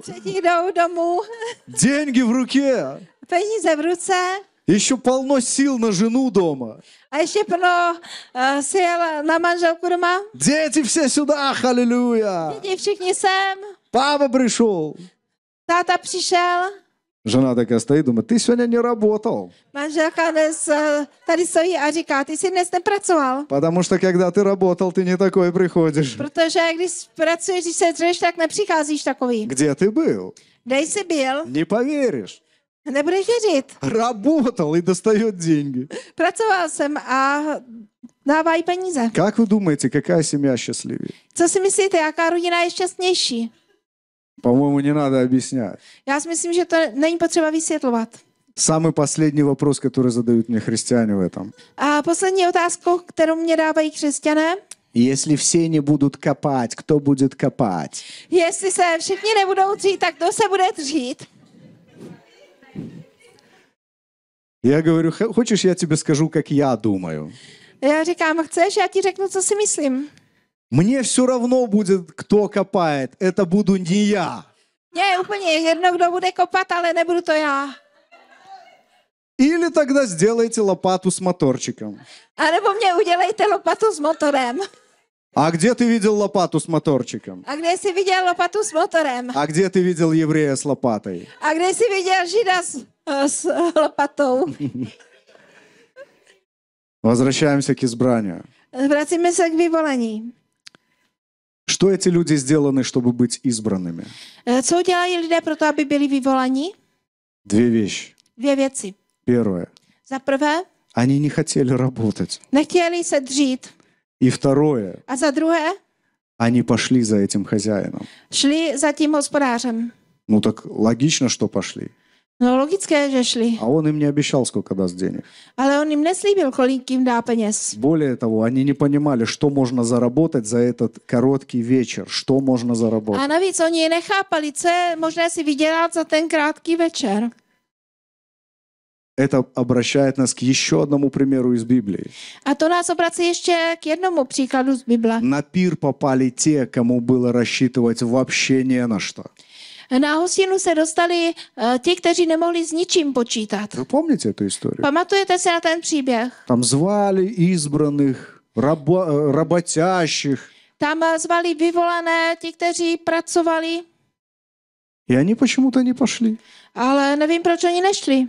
третьи [laughs] идут домой. Деньги в руке. Peníze в руце. Еще полно сил на жену дома. А еще полно э, сил на манжелку дома. Дети все сюда, халилюя. Дети не сам. Папа пришел. Тата пришел. Жена такая стоит, думает, ты сегодня не работал. Манжелка tady stojí a říká, ты сегодня не pracoval. Потому что когда ты работал, ты не такой приходишь. Потому что, když pracuješ, když сидишь, так не nepřicházíš takový. Где ты был? Где ты был? Не поверишь. Nebrežerit. Работал и достает деньги. Pracoval jsem a dává i peníze. Как вы думаете, какая семья счастливее? Co si myslíte, jaká rodina je šťastnější? По-моему, не надо объяснять. Já si myslím, že to není potřeba vysvětlovat. Самый последний вопрос, который задают мне христиане в этом. A poslední otázku, kterou mě dávají křesťané. Если все не будут копать, кто будет копать? Если se všichni nebudou dřít, tak kdo se bude dřít? Я говорю, хочешь, я тебе скажу, как я думаю? Я říkám, chceš, я ti řeknu, co si myslím. Мне все равно будет, кто копает. Это буду не я. Мне je úplně jedno, kdo bude kopat, не буду то я. Или тогда сделайте лопату с моторчиком. А nebo мне udělejte лопату с мотором. А где ты видел лопату с моторчиком? А где ты видел лопату с мотором? А где ты видел еврея с лопатой? А где ты видел жида с лопатой. Э, э, Возвращаемся к избранию. Вратимся к выволению. Что эти люди сделаны, чтобы быть избранными? Что делали люди, чтобы были выволени? Две вещи. Две вещи. Первое. За первое. Они не хотели работать. Не хотели саджить. И второе. А за второе? Они пошли за этим хозяином. Шли за тем господарем. Ну так логично, что пошли. No logické, že šli. А он им не обещал, сколько даст денег. Але он им не neslíbil, kolik jim да peněz. Более того, они не понимали, что можно заработать за этот короткий вечер, что можно заработать. А navíc oni не хапали, je možné si vydělat за тен краткий вечер? Это обращает нас к еще одному примеру из Библии. А то нас obrací еще к одному примеру из Библии. На пир попали те, кому было рассчитывать вообще не на что. Na hostinu se dostali uh, ti, kteří nemohli s ničím počítat. Pamatujete si na ten příběh? Tam zvali izbraných, рабо- eh, Tam eh, zvali vyvolané, ti, kteří pracovali, и oni proč то не ale nevím, proč oni nešli.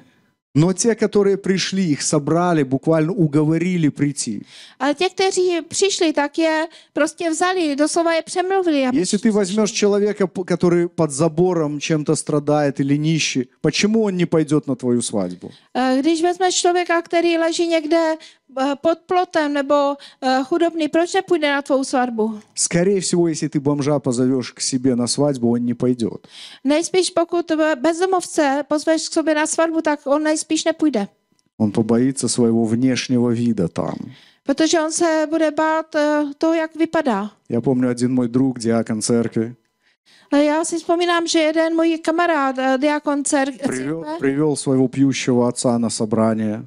Но те, которые пришли, их собрали, буквально уговорили прийти. А те, которые пришли, так я просто взяли, дослова и премловили. Если ты возьмешь человека, который под забором чем-то страдает или нищий, почему он не пойдет на твою свадьбу? Э, Když vezmeš člověka, který leží někde под плотом, nebo худобный, proč nepůjde na tvou svatbu? Скорее всего, если ты бомжа позовешь к себе на свадьбу, он не пойдет. Nejspíš pokud bezdomovce pozveš k sobě na svatbu, tak on nejspíš nepůjde. Он побоится своего внешнего вида там. Protože on se bude bát toho, jak vypadá. Я помню один мой друг, диакон церкви. Já si vzpomínám, že jeden můj kamarád, diakon církve, привел, привел своего пьющего отца на собрание.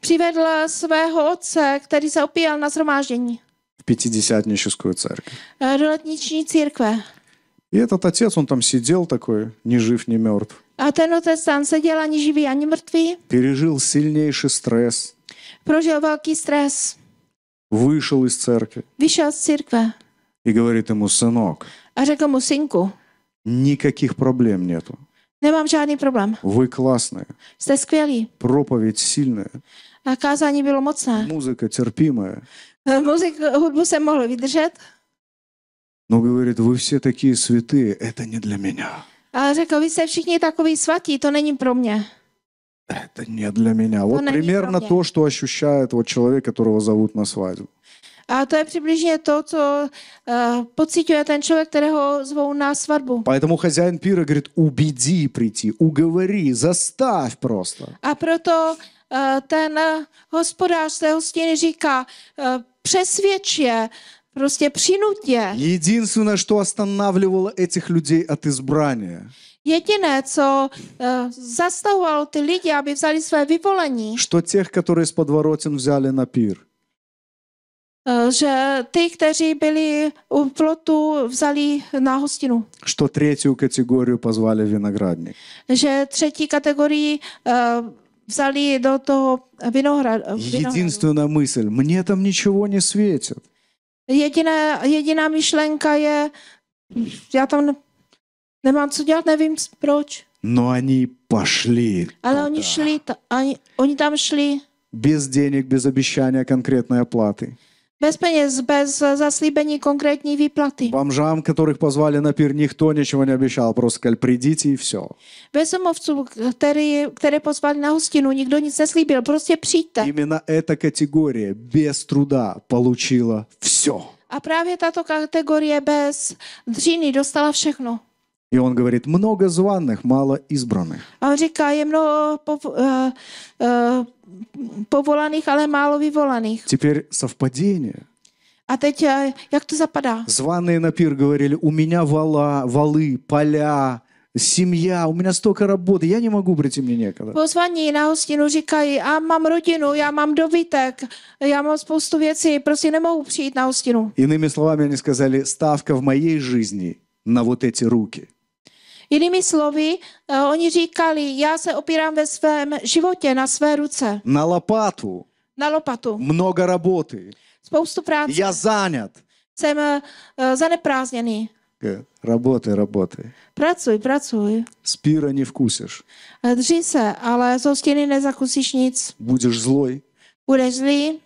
přivedl svého otce, který se opíjel na zhromáždění. В Пятидесятническую церковь. Do letniční církve. И этот отец, он там сидел такой, ни жив, ни мертв. А ten otec tam seděl, ani živý, ani mrtvý. Пережил сильнейший стресс. Прожил velký стресс. Вышел из церкви. Вышел из церкви. И говорит ему, сынок. А řekl mu, synku. Никаких проблем нету. Nemám žádný проблем. Вы классные. Jste skvělí. Проповедь сильная kázání bylo mocné. Музыка терпимая. Э, музыка, hudbu jsem mohl vydržet. Но говорит, вы все такие святые, это не для меня. Ale řekl, vy jste všichni takový svatí, to není pro mě. Это не для меня. Вот примерно то, что ощущает вот человек, которого зовут на свадьбу. A to je přibližně to, co uh, э, pocituje ten člověk, kterého zvou na svatbu. Поэтому хозяин пира говорит, убеди прийти, уговори, заставь просто. A proto Eh, ten eh, hospodář té hostiny říká, eh, přesvědč prostě přinut Jediné, co что останавливало lidí людей от избрания. Jediné, co uh, zastavovalo ty lidi, aby vzali své vyvolení. Co těch, kteří z podvorotin vzali na pír? Uh, že ty, kteří byli u plotu, vzali na hostinu. Что třetí kategorii pozvali vinogradník? Že třetí kategorii uh, vzali do toho vinohrad, Единственная мысль, мне там ничего не светит. Jediné, jediná myšlenka je, já tam nemám co dělat, nevím proč. Но они пошли. Ale туда. oni šli, oni, oni tam šli. Без денег, без обещания конкретной оплаты. Bez peněz, bez zaslíbení konkrétní výplaty. Бомжам, которых pozvali na пир, никто ничего не prostě Просто сказали, a vše. все. Безумовцу, který, které pozvali na hostinu, nikdo nic neslíbil, prostě přijďte. Именно эта категория без труда получила все. A právě tato kategorie bez dříny dostala všechno. И он говорит, много званых, мало избранных. А он říká, je mnoho pov, uh, э, uh, э, povolaných, Теперь совпадение. А teď, як то запада? Званые на пир говорили, у меня вала, валы, поля, семья, у меня столько работы, я не могу прийти, мне некогда. Позвони на гостину, říkají, а, мам, родину, я мам dobytek, я мам спусту вещей, просто не могу прийти на гостину. Иными словами, они сказали, ставка в моей жизни на вот эти руки – Jinými slovy, uh, oni říkali, já se opírám ve svém životě na své ruce. na lopatu, Na lopatu. Mnoho roboty. Spoustu práce. Já занят. Jsem uh, zaneprázdněný. Говорит, Работай, работай. Pracuj, pracuj. Спира не вкусишь. Drží se, ale z hostiny nezakusíš nic. Будешь злой, Budeš zlý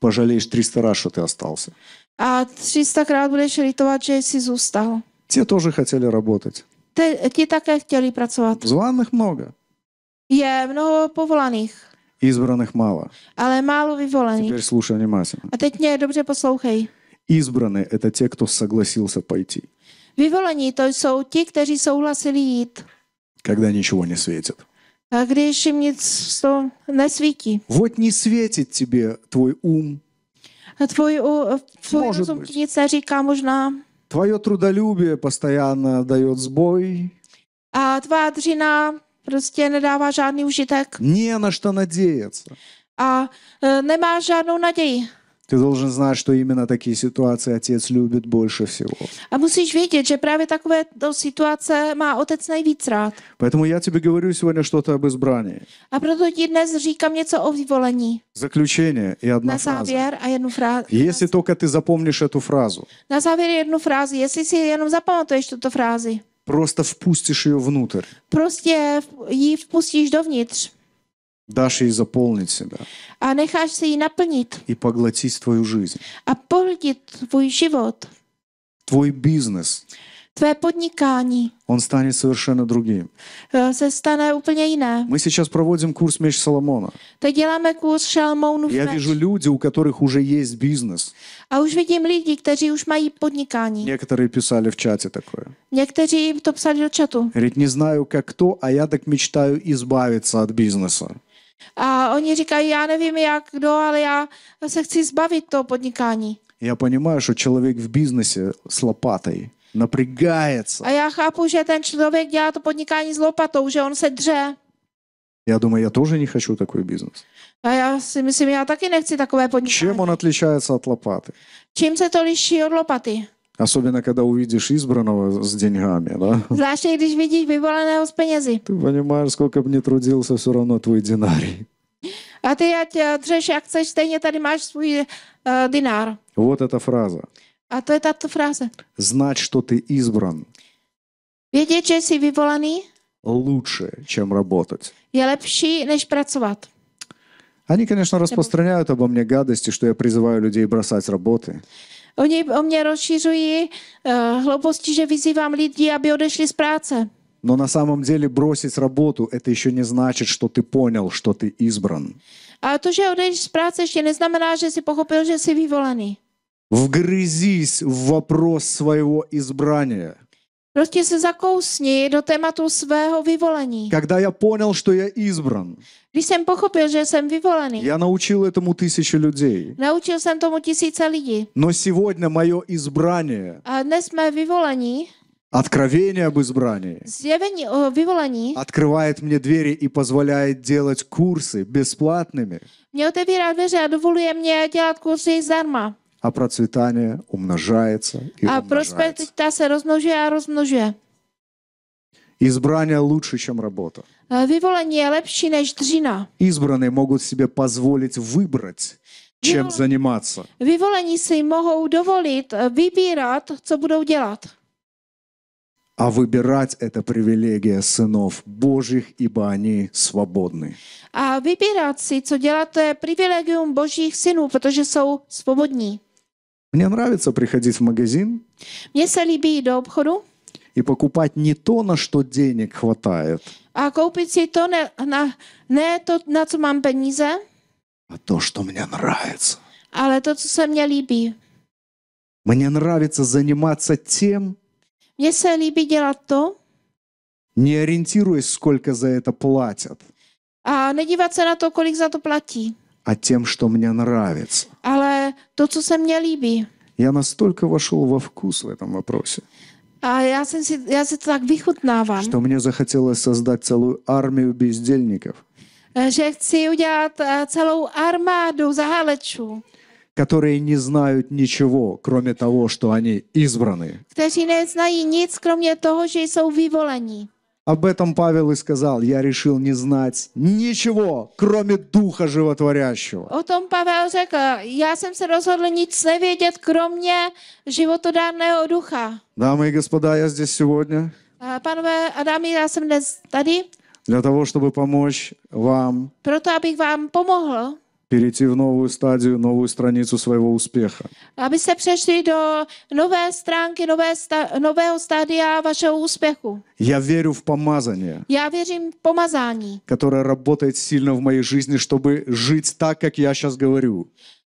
пожалеешь 300 раз, что ты остался. a 300krát budeš litovat, že jsi zůstal. Те тоже хотели работать te, ti také chtěli pracovat. Zvaných mnoho. Je mnoho povolaných, Izbraných málo. ale málo vyvolených. Teď слушай внимательно. A teď mě dobře poslouchej. Izbrané – to это kdo souhlasil se pojít. Vyvolení to jsou ti, kteří souhlasili jít, когда ничего не светит. a když jim nic z toho nesvítí. Вот не светит тебе твой ум, A tvůj, u, tvůj Může rozum být. ti nic neříká možná. Твое трудолюбие постоянно дает сбой. A tvá dřina prostě nedává žádný užitek. Не на что надеяться. A e, nemáš žádnou naději. Ты должен знать, что именно такие ситуации отец любит больше всего. А musíš vědět, že právě takové situace má otec nejvíc rád. Поэтому я тебе говорю сегодня что-то об избрании. A proto ti dnes říkám něco о vyvolení. Заключение и одна на фраза. Závěr a jednu frázi. Если только ты запомнишь эту фразу. На závěr jednu фразу, jestli si jenom zapamatuješ tuto фразу. Просто впустишь ее внутрь. Prostě ji vpustíš dovnitř. Дашь ей заполнить себя. А necháš si наполнить. И поглотить твою жизнь. А поглотить твой живот. Твой бизнес. Tvé podnikání. Он станет совершенно другим. Se э, stane úplně jiné. Мы сейчас проводим курс Меч Соломона. Teď делаем курс Šalmounův Я вижу люди, у которых уже есть бизнес. А už видим люди, которые už mají podnikání. Некоторые писали в чате такое. Někteří то писали в чату. Говорит, не знаю как кто, а я так мечтаю избавиться от бизнеса. A oni říkají, já nevím jak, kdo, ale já se chci zbavit toho podnikání. Я понимаю, что человек в бизнесе с лопатой напрягается. A já chápu, že ten člověk dělá to podnikání s lopatou, že on se dře. Já думаю, já тоже не хочу такой бизнес. A já si myslím, já taky nechci takové podnikání. Чем он отличается от лопаты? Čím se to liší od lopaty? Особенно, когда увидишь избранного с деньгами, да? Zvláště, když vidíš vyvoleného с penězi. Ты понимаешь, сколько бы не трудился, все равно твой динарий. А A ty, ať dřeš, э, jak ты stejně tady máš svůj uh, э, динар? Вот эта фраза. А то это tato фраза? Знать, что ты избран, Vědět, že jsi vyvolený, лучше, чем работать. Я лучше, než работать. Они, конечно, распространяют обо мне гадости, что я призываю людей бросать работы. Oni o mě rozšířují uh, hlouposti, že vyzývám lidi, aby odešli z práce. Но на самом деле бросить работу – это еще не значит, что ты понял, что ты избран. А то, что odejдешь с práce, еще не знамена, что ты похопил, что ты выволенный. Вгрызись в вопрос своего избрания – Prostě se zakousni do tématu svého vyvolení. Когда я понял, что я избран, Když jsem pochopil, že jsem vyvolený, я научил этому тысячи людей. naučil jsem tomu tisíce lidí. Но сегодня мое избрание, A dnes jsme vyvolení, откровение об избрании, zjevení открывает мне двери и позволяет делать курсы бесплатными. Мне otevírá dveře a dovoluje mě dělat kurzy zdarma. А процветание умножается и а умножается. се розмножує, а розмножує. Избрание лучше, чем работа. А Виволение лучше, чем држина. Избранные могут себе позволить выбрать, чем Вивол... заниматься. Виволení si mohou dovolit vybírat, co budou dělat. А выбирать – это привилегия сынов Божьих, ибо они свободны. А выбирать si, co dělat, to je privilegium Božích synů, protože jsou svobodní. Мне нравится приходить в магазин. Мне se líbí обходу. и покупать не то, на что денег хватает. А купить себе то не на не то, на что мам пенизе. а то, что мне нравится. Але то, что se mně líbí. Мне нравится заниматься тем, Мне se líbí делать то. не ориентируясь, сколько за это платят. А не se на то, сколько за to platí а тем, что мне нравится. Але то, что se мне líbí. Я настолько вошел во вкус в этом вопросе, А я jsem si, já si to tak vychutnávám, что мне захотелось создать целую армию бездельников, eh, že chci udělat eh, celou armádu которые не знают ничего, кроме того, что они избраны. kteří neznají nic, kromě toho, že они vyvolení. Об этом Павел и сказал, я решил не знать ничего, кроме Духа Животворящего. О том Павел сказал, я jsem se ничего не nevědět, кроме životodárného духа. Дамы и господа, я здесь сегодня. Панове a я já jsem Для того, чтобы помочь вам. Proto, abych вам помогло перейти в новую стадию, новую страницу своего успеха. Aby ste prešli do nové stránky, nové sta- nového stádia vašeho úspěchu. Я верю в помазание. Я верím v pomazání, Которое работает сильно в моей жизни, чтобы жить так, как я сейчас говорю.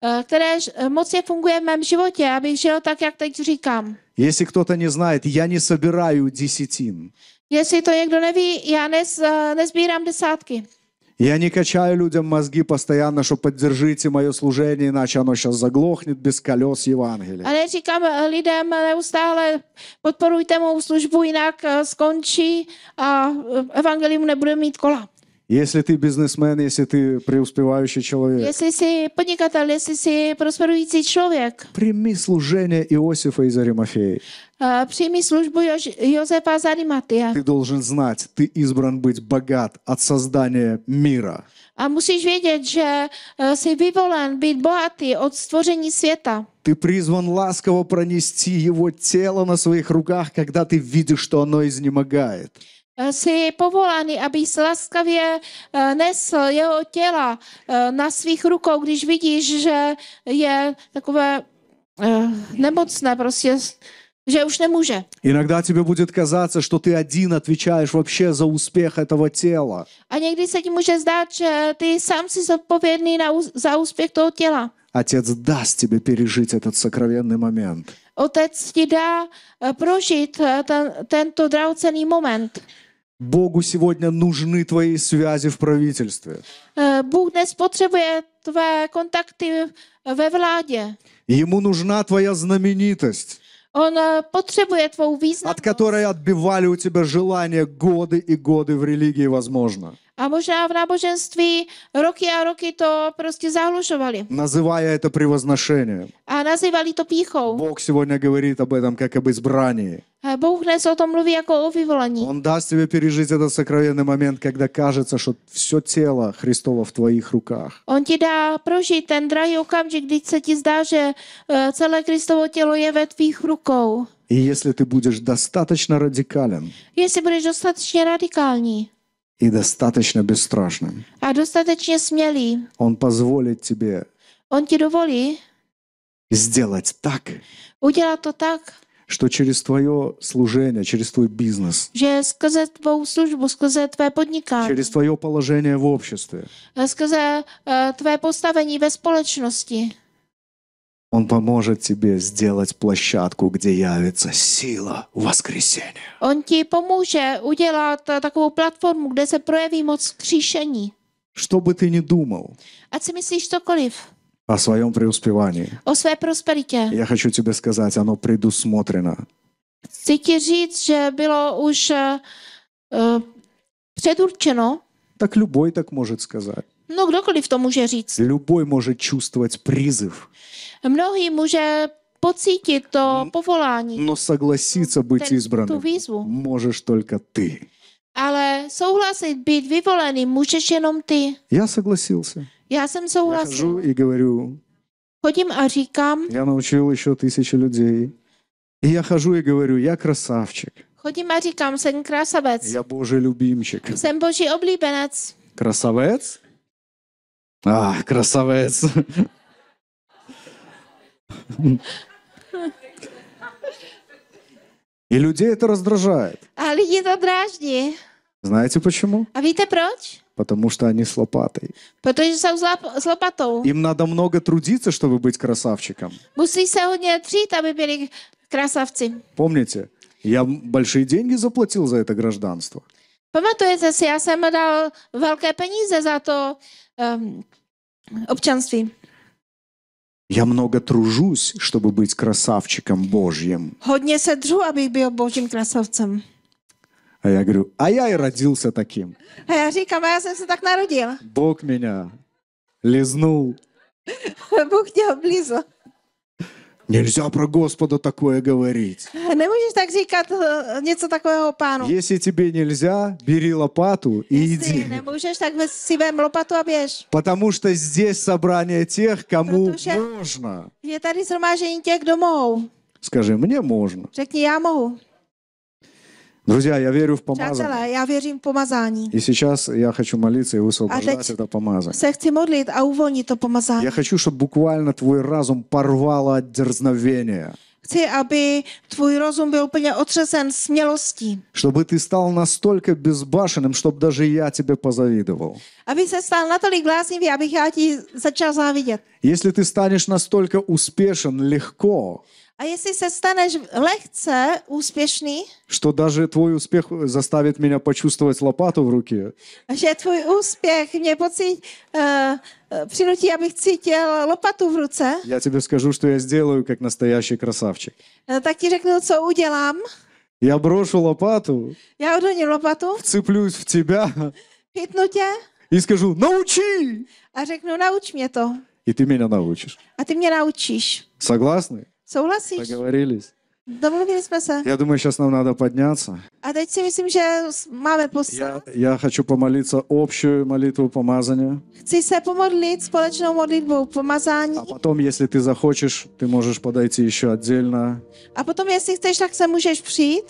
eh, které ž- eh, mocně funguje v mém životě, abych žil tak, jak teď říkám. Если кто-то не знает, я не собираю десятин. Jestli to někdo neví, já nez, eh, nezbírám desátky. Я не качаю людям мозги постоянно, что поддержите мое служение, иначе оно сейчас заглохнет без колес Евангелия. Ale říkám э, lidem э, neustále, мою службу, иначе jinak а a не будет иметь кола. Если ты бизнесмен, если ты преуспевающий человек. Если ты подникатель, если ты просперующий человек. Прими служение Иосифа из Аримафеи. А, прими службу Иосифа из Ариматея. Ты должен знать, ты избран быть богат от создания мира. А musíš vědět, že jsi vyvolen být bohatý od stvoření světa. Ты призван ласково пронести его тело на своих руках, когда ты видишь, что оно изнемогает. jsi eh, povolaný, jsi laskavě eh, nesl jeho těla eh, na svých rukou, když vidíš, že je takové nemocné, prostě že už nemůže. Иногда тебе будет казаться, что ты один отвечаешь вообще за успех этого тела. A někdy se ti může zdát, že ty sám jsi zodpovědný za úspěch toho těla. Отец даст тебе пережить этот сокровенный момент. Otec ti dá prožít ten, tento drahocený moment. Богу сегодня нужны твои связи в правительстве. Бог не потребует твои контакты в владе. Ему нужна твоя знаменитость. Он потребует твою От которой отбивали у тебя желание годы и годы в религии, возможно. a možná v náboženství roky a roky to prostě zahlušovali. Называя это превозношением. A nazývali to píchou. Бог сегодня говорит об этом как об избрании. Бог dnes o tom mluví jako o vyvolení. Он даст тебе пережить этот сокровенный момент, когда кажется, что все тело Христово в твоих руках. On ti dá prožít ten drahý okamžik, když se ti zdá, že celé Kristovo tělo je ve tvých rukou. И если ты будешь достаточно радикален, если будешь достаточно радикальный, и достаточно бесстрашным. А достаточно смелый. Он позволит тебе Он тебе dovolí сделать так, udělat то так, что через твое служение, через твой бизнес, že skrze tvou službu, skrze tvé podnikání, через твое положение в обществе, skrze твое поставление в ve он поможет тебе сделать площадку, где явится сила воскресения. Он тебе поможет udělat такую платформу, где se projeví moc крещения. Что бы ты ни думал. Ať si myslíš cokoliv. О своем преуспевании. О своей просперите. Я хочу тебе сказать, оно предусмотрено. Ты ti что было уже už eh, eh, Так любой так может сказать. Ну, кто-либо то может říct. Любой может чувствовать призыв. Mnohý může pocítit to hm? povolání. No, souhlasíce být vybraný. Můžeš tolka ty. Ale souhlasit být vyvolený můžeš jenom ty. Já souhlasil se. Já jsem souhlasil. Chodím a říkám. Já naučil ještě tisíce lidí. já chodím a říkám. já krasavčík. Chodím a říkám, jsem krasavec. Já boží lubímčík. Jsem boží oblíbenec. Krasavec? Ah, krasavec. И людей это раздражает. А людей это дражни. Знаете почему? А видите proč? Потому что они с лопатой. Потому что с лопатой. Им надо много трудиться, чтобы быть красавчиком. Musí сегодня три, чтобы aby красавцы. Помните, я большие деньги заплатил за это гражданство. Pamatujete si, já jsem dal velké peníze za to um, občanství. Я много тружусь, чтобы быть красавчиком Божьим. Hodně седжу, dřu, abych Божьим красавцем. А я говорю, а я и родился таким. A já říkám, a а já jsem se так narodil. Бог меня лизнул. [laughs] Бог тебя облизал. Нельзя про Господа такое говорить. Не Nemůžeš tak říkat eh, něco takového пану. Если тебе нельзя, бери лопату и Если иди. можешь так si лопату lopatu Потому что здесь собрание тех, кому Protože можно. Je tady shromážení těch, kdo mohou. Скажи, мне можно. Řekni, я могу. Друзья, я верю в помазание. Přátelé, já věřím v И сейчас я хочу молиться и A а высвобождать teď это pomazание. se chci modlit a Я хочу, чтобы буквально твой разум порвало от дерзновения. Chci, aby tvůj rozum byl úplně otřesen smělostí. Чтобы ты стал настолько безбашенным, чтобы даже я тебе позавидовал. Aby se stal natolik bláznivý, abych já ti začal závidět. Если ты станешь настолько успешен легко, A jestli se staneš lehce что даже твой успех заставит меня почувствовать лопату в руке, что твой успех мне pocit, uh, přinutí, abych cítil lopatu v ruce, я тебе скажу, что я сделаю как настоящий красавчик. eh, tak ti řeknu, co Я брошу лопату, Я odhodím лопату. цеплюсь в тебя chytnu tě и скажу «научи!» А řeknu, nauč mě то. И ты меня научишь. А ты mě научишь. Согласны? Согласись? Договорились. Договорились, Я думаю, сейчас нам надо подняться. А дайте висим, что маме пуста. Я, я хочу помолиться общую молитву помазания. Хочу се помолить сполечную помазания. А потом, если ты захочешь, ты можешь подойти еще отдельно. А потом, если хочешь, так се можешь прийти.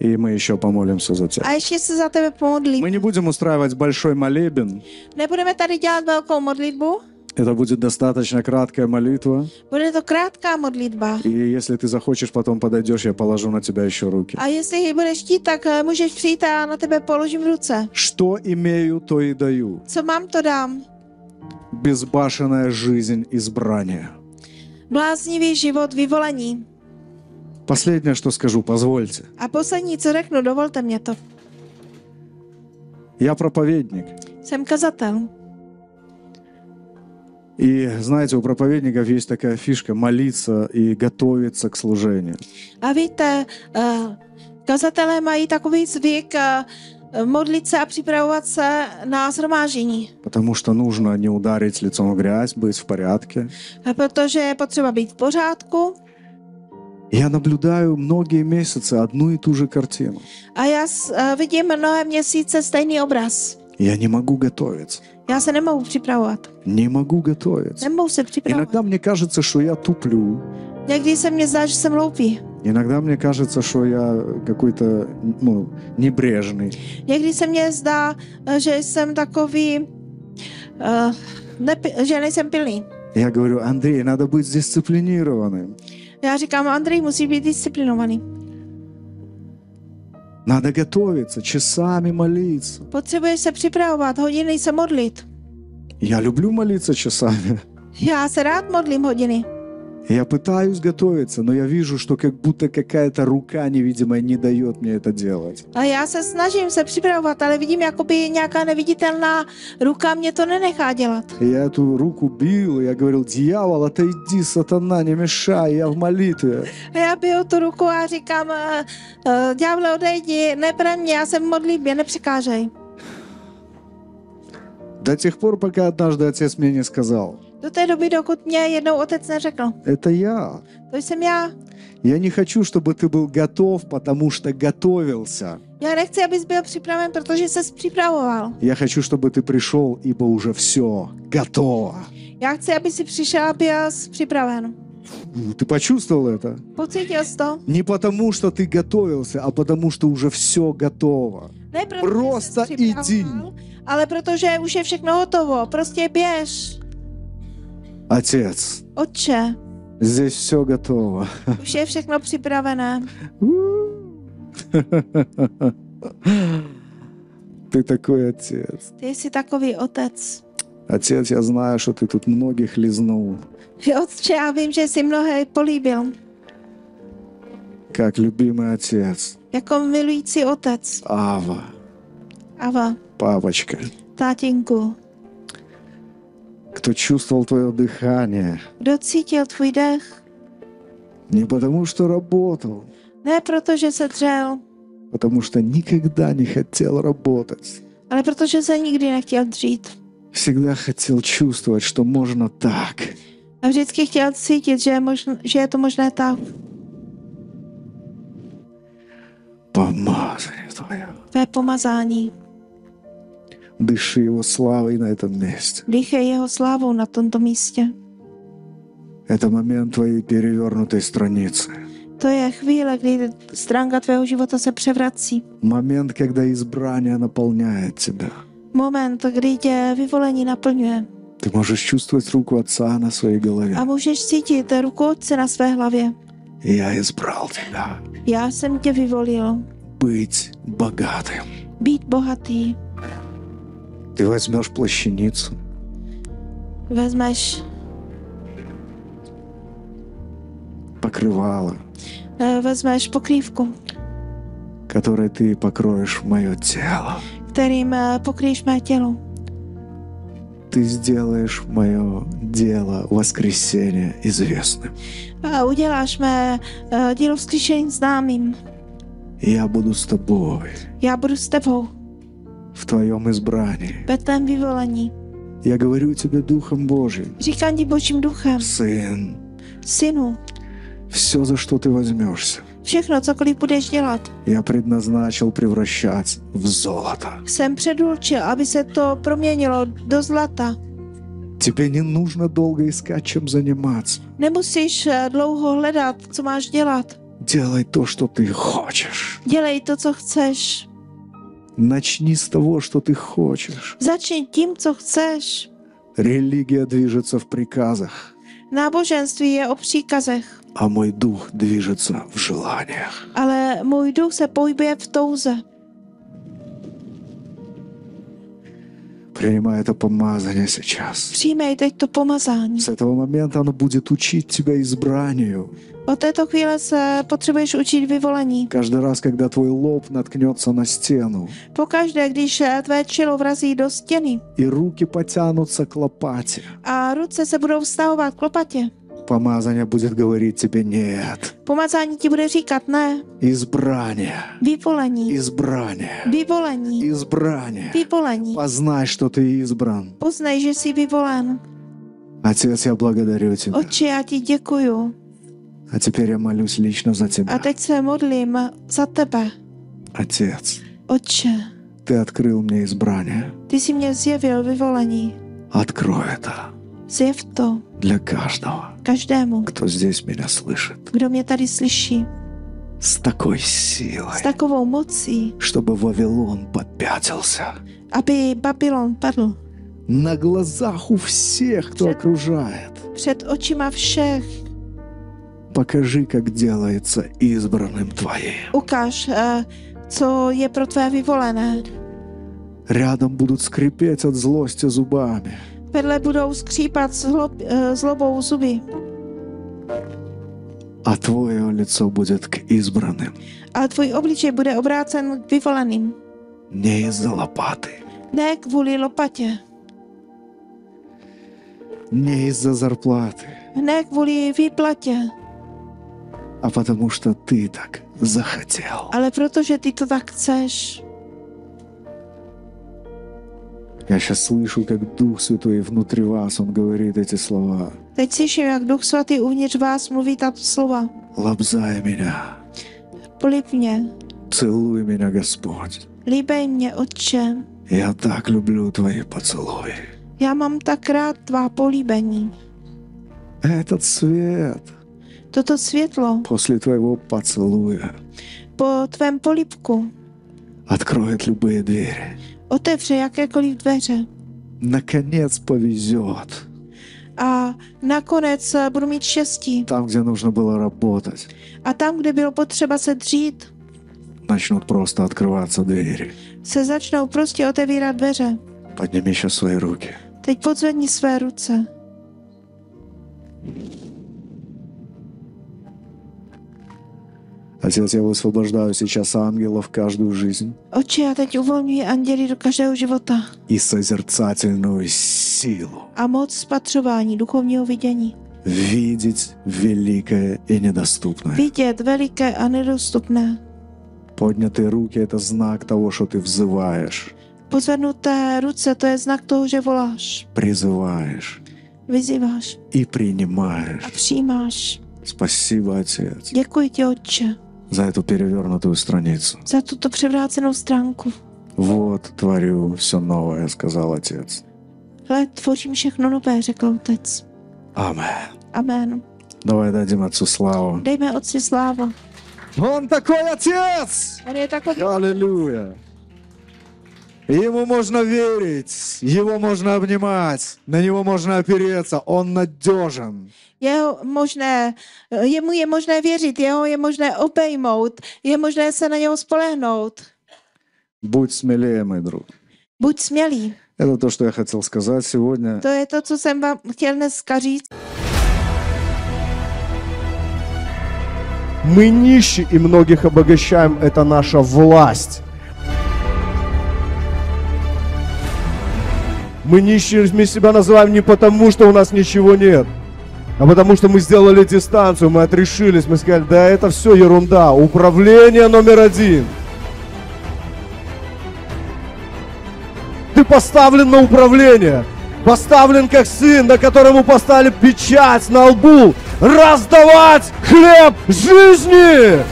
И мы еще помолимся за тебя. А еще за тебя помолимся. Мы не будем устраивать большой молебен. Не будем это делать великую молитву. Это будет достаточно краткая молитва. Будет это краткая молитва. И если ты захочешь, потом подойдешь, я положу на тебя еще руки. А если будешь идти, так э, можешь прийти, а на тебя положим руки. Что имею, то и даю. Что мам, то дам. Безбашенная жизнь избрания. Bláznivý живот vyvolení. Последнее, что скажу, позвольте. А последнее, что řeknu, довольте мне то. Я проповедник. Сам kazatel. И знаете, у проповедников есть такая фишка – молиться и готовиться к служению. А víte, kazatelé мои takový zvyk э, modlit se a připravovat se na Потому что нужно не ударить лицом в грязь, быть в порядке. Потому а что potřeba быть в порядке. Я наблюдаю многие месяцы одну и ту же картину. А я видím mnohé měsíce stejný образ. Я не могу готовиться. Já se nemohu připravovat. Не могу готовиться. Nemohu se připravovat. Иногда мне кажется, что я туплю. Někdy se mně zdá, že jsem hloupý. Někdy мне кажется, что я какой-то ну, Někdy se mně zdá, eh, že jsem takový, uh, eh, ne, že nejsem pilný. Já говорю, Андрей, надо быть дисциплинированным. Já říkám, Andrej musí být disciplinovaný. Надо готовиться, часами молиться. Potřebuje se připravovat, hodiny se modlit. Я люблю молиться часами. Já se rád modlím hodiny. Я пытаюсь готовиться, но я вижу, что как будто какая-то рука невидимая не дает мне это делать. А я се snažím se připravovat, ale vidím, jakoby nějaká neviditelná ruka мне to nenechá dělat. Я эту руку бил, я говорил, дьявол, отойди, сатана, не мешай, я в молитве. A já biju tu ruku a říkám, ďáble, odejdi, nebraň я já jsem v не nepřekážej. До тех пор, пока однажды отец мне не сказал – до той doby, dokud мне отец не neřekl. Это я. То есть я. Я не хочу, чтобы ты был готов, потому что готовился. Я не хочу, чтобы abys был приправлен, připraven, protože ses приправовал. Я хочу, чтобы ты пришел, ибо уже все готово. Я хочу, чтобы ты пришел aby jsi připraven. Ты почувствовал это? Pocítil to. Не потому, что ты готовился, а потому, что уже все готово. Не, Просто иди. Але потому, что уже все готово, просто бежь. Otec. Otče. Здесь все готоvo. Už je všechno připravené. Ты такой отец. Ty jsi takový otec. Отец, я знаю, что ты тут многих лизнул. Отче, я vím, že jsi mnohé políbil. Как любимый отец. Jako milující otec. Ава. Ава. Папочка. Татеньку. кто чувствовал твое дыхание. Kdo cítil tvůj dech. Не потому, что работал, Ne потому что se потому что никогда не хотел работать. ale protože se не хотел dřít. Всегда хотел чувствовать, что можно так. А vždycky хотел cítit, что je, možn- že je to Помазание твое. Tvé pomazání. Дыши Его славой на этом месте. Дыхай Его славу на тонто месте. Это момент твоей перевернутой страницы. To je chvíle, kdy stránka tvého života se převrací. Moment, когда избрание наполняет тебя. Moment, kdy tě vyvolení naplňuje. Ты можешь чувствовать руку Отца на своей голове. A můžeš cítit ruku Otce na své hlavě. Я избрал тебя. Já jsem tě vyvolil. Быть богатым. Být bohatý. Ты возьмешь плащаницу. Возьмешь. Покрывало. Э, возьмешь покривку. Которой ты покроешь мое тело. Которым э, покроешь мое тело. Ты сделаешь мое дело воскресения известным. Э, уделаешь мое э, дело воскрешения знаменем. Я буду с тобой. Я буду с тобой в Твоем избрании. Я говорю тебе Духом Божьим. Říkám ti Božím Сын. Сыну. Все, за что ты возьмешься. Všechno, cokoliv budeš dělat. Я предназначил превращать в золото. Jsem předurčil, aby se to proměnilo do zlata. Тебе не нужно долго искать, чем заниматься. Nemusíš dlouho hledat, co máš dělat. Делай то, что ты хочешь. Делай то, co chceš. Начни с того, что ты хочешь. Zacznij tym, co chcesz. Религия движется в приказах. На je o příkazech, А мой дух движется в желаниях. Але мой дух se в v touze. Принимай это помазание сейчас. Przyjmij это помазание. С этого момента оно будет учить тебя избранию. Od této chvíle se potřebuješ učit vyvolení. Каждый раз, когда твой лоб наткнется на стену. По Pokaždé, když tvé čelo vrazí до стены. И руки потянутся к лопате. А ruce se budou vztahovat k lopatě. Помазание будет говорить тебе «нет». Помазание тебе будет рекать «не». Избрание. Виполани. Избрание. Виполани. Избрание. Виполани. Познай, что ты избран. Познай, что ты виволан. Отец, я благодарю тебя. Отче, я тебе дякую. А теперь я молюсь лично за тебя. А teď se modlím за тебя. Отец. Отче. Ты открыл мне избрание. Ты си мне зъявил виволани. Открой это. Зев то. Для каждого каждому, кто здесь меня слышит, kdo mě tady slyší, с такой силой, С такого mocí, чтобы Вавилон попятился, aby бабилон padl на глазах у всех, кто Před- окружает. před очима всех. Покажи, как делается избранным Твоим. Укаж, eh, co je pro tvé vyvolené. Рядом будут скрипеть от злости зубами. Perle budou skřípat zlob, eh, zlobou zuby. A tvoje lice bude k izbraným. A tvůj obličej bude obrácen k vyvoleným. Ne z lopaty. Ne kvůli lopatě. Не из-за зарплаты. Не kvůli výplatě. А потому что ты так захотел. Ale protože ty to tak chceš. Я сейчас слышу, как Дух Святой внутри вас, Он говорит эти слова. Teď slyším, jak Duch Svatý uvnitř vás mluví tato slova. Лобзай меня. Polip mě. Целуй меня, Господь. Líbej mě, Otče. Я так люблю твои поцелуи. Já mám tak rád tvá políbení. Этот свет. Toto světlo. После твоего поцелуя. Po tvém polipku. Откроет любые двери. Otevře jakékoliv dveře. Nakonec повезет. A nakonec eh, budu mít štěstí. Tam, kde nutno bylo pracovat. A tam, kde bylo potřeba se dřít, Začnou prostě открываться dveře. se začnou prostě otevírat dveře. Podněmi ještě své ruky. Teď podzvedni své ruce. Отец, я высвобождаю сейчас ангелов каждую жизнь. Отче, отдать увольни ангели до каждого живота. И созерцательную силу. А мощь спатрывания, духовного видения. Видеть великое и недоступное. Видеть великое и а недоступное. Поднятые руки — это знак того, что ты взываешь. Позвернутая руки это знак того, что волаешь. Призываешь. Вызываешь. И принимаешь. А принимаешь. Спасибо, Отец. Дякую тебе, Отче. За эту перевернутую страницу. За эту превратную странку. Вот, творю все новое, сказал отец. Hle, tvořím všechno nové, řekl otec. Amen. Amen. Давай дадим отцу славу. Dejme otci slávu. Он такой отец! On je takový... Аллилуйя. Ему можно верить, его можно обнимать, на него можно опереться, он надежен. Jeho možné, jemu je možné věřit, jeho je možné obejmout, je možné se na něho spolehnout. Будь смелее, мой друг. Будь смелый. Это то, что я хотел сказать сегодня. To je to, co jsem vám chtěl dneska Мы нищи и многих обогащаем, это наша власть. Мы нищими себя называем не потому, что у нас ничего нет, а потому что мы сделали дистанцию, мы отрешились, мы сказали, да это все ерунда, управление номер один. Ты поставлен на управление, поставлен как сын, на которому поставили печать на лбу, раздавать хлеб жизни.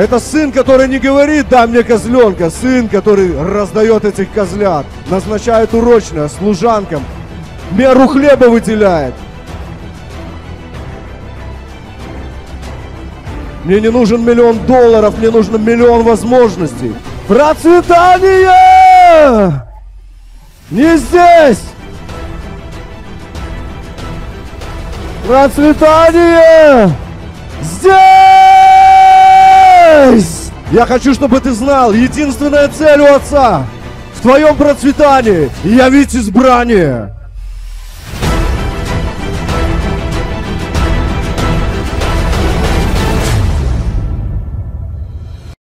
Это сын, который не говорит, да мне козленка, сын, который раздает этих козлят, назначает урочное служанкам, меру хлеба выделяет. Мне не нужен миллион долларов, мне нужен миллион возможностей. Процветание! Не здесь! Процветание! Здесь! Yes! Я хочу, чтобы ты знал, единственная цель у отца в твоем процветании явить избрание.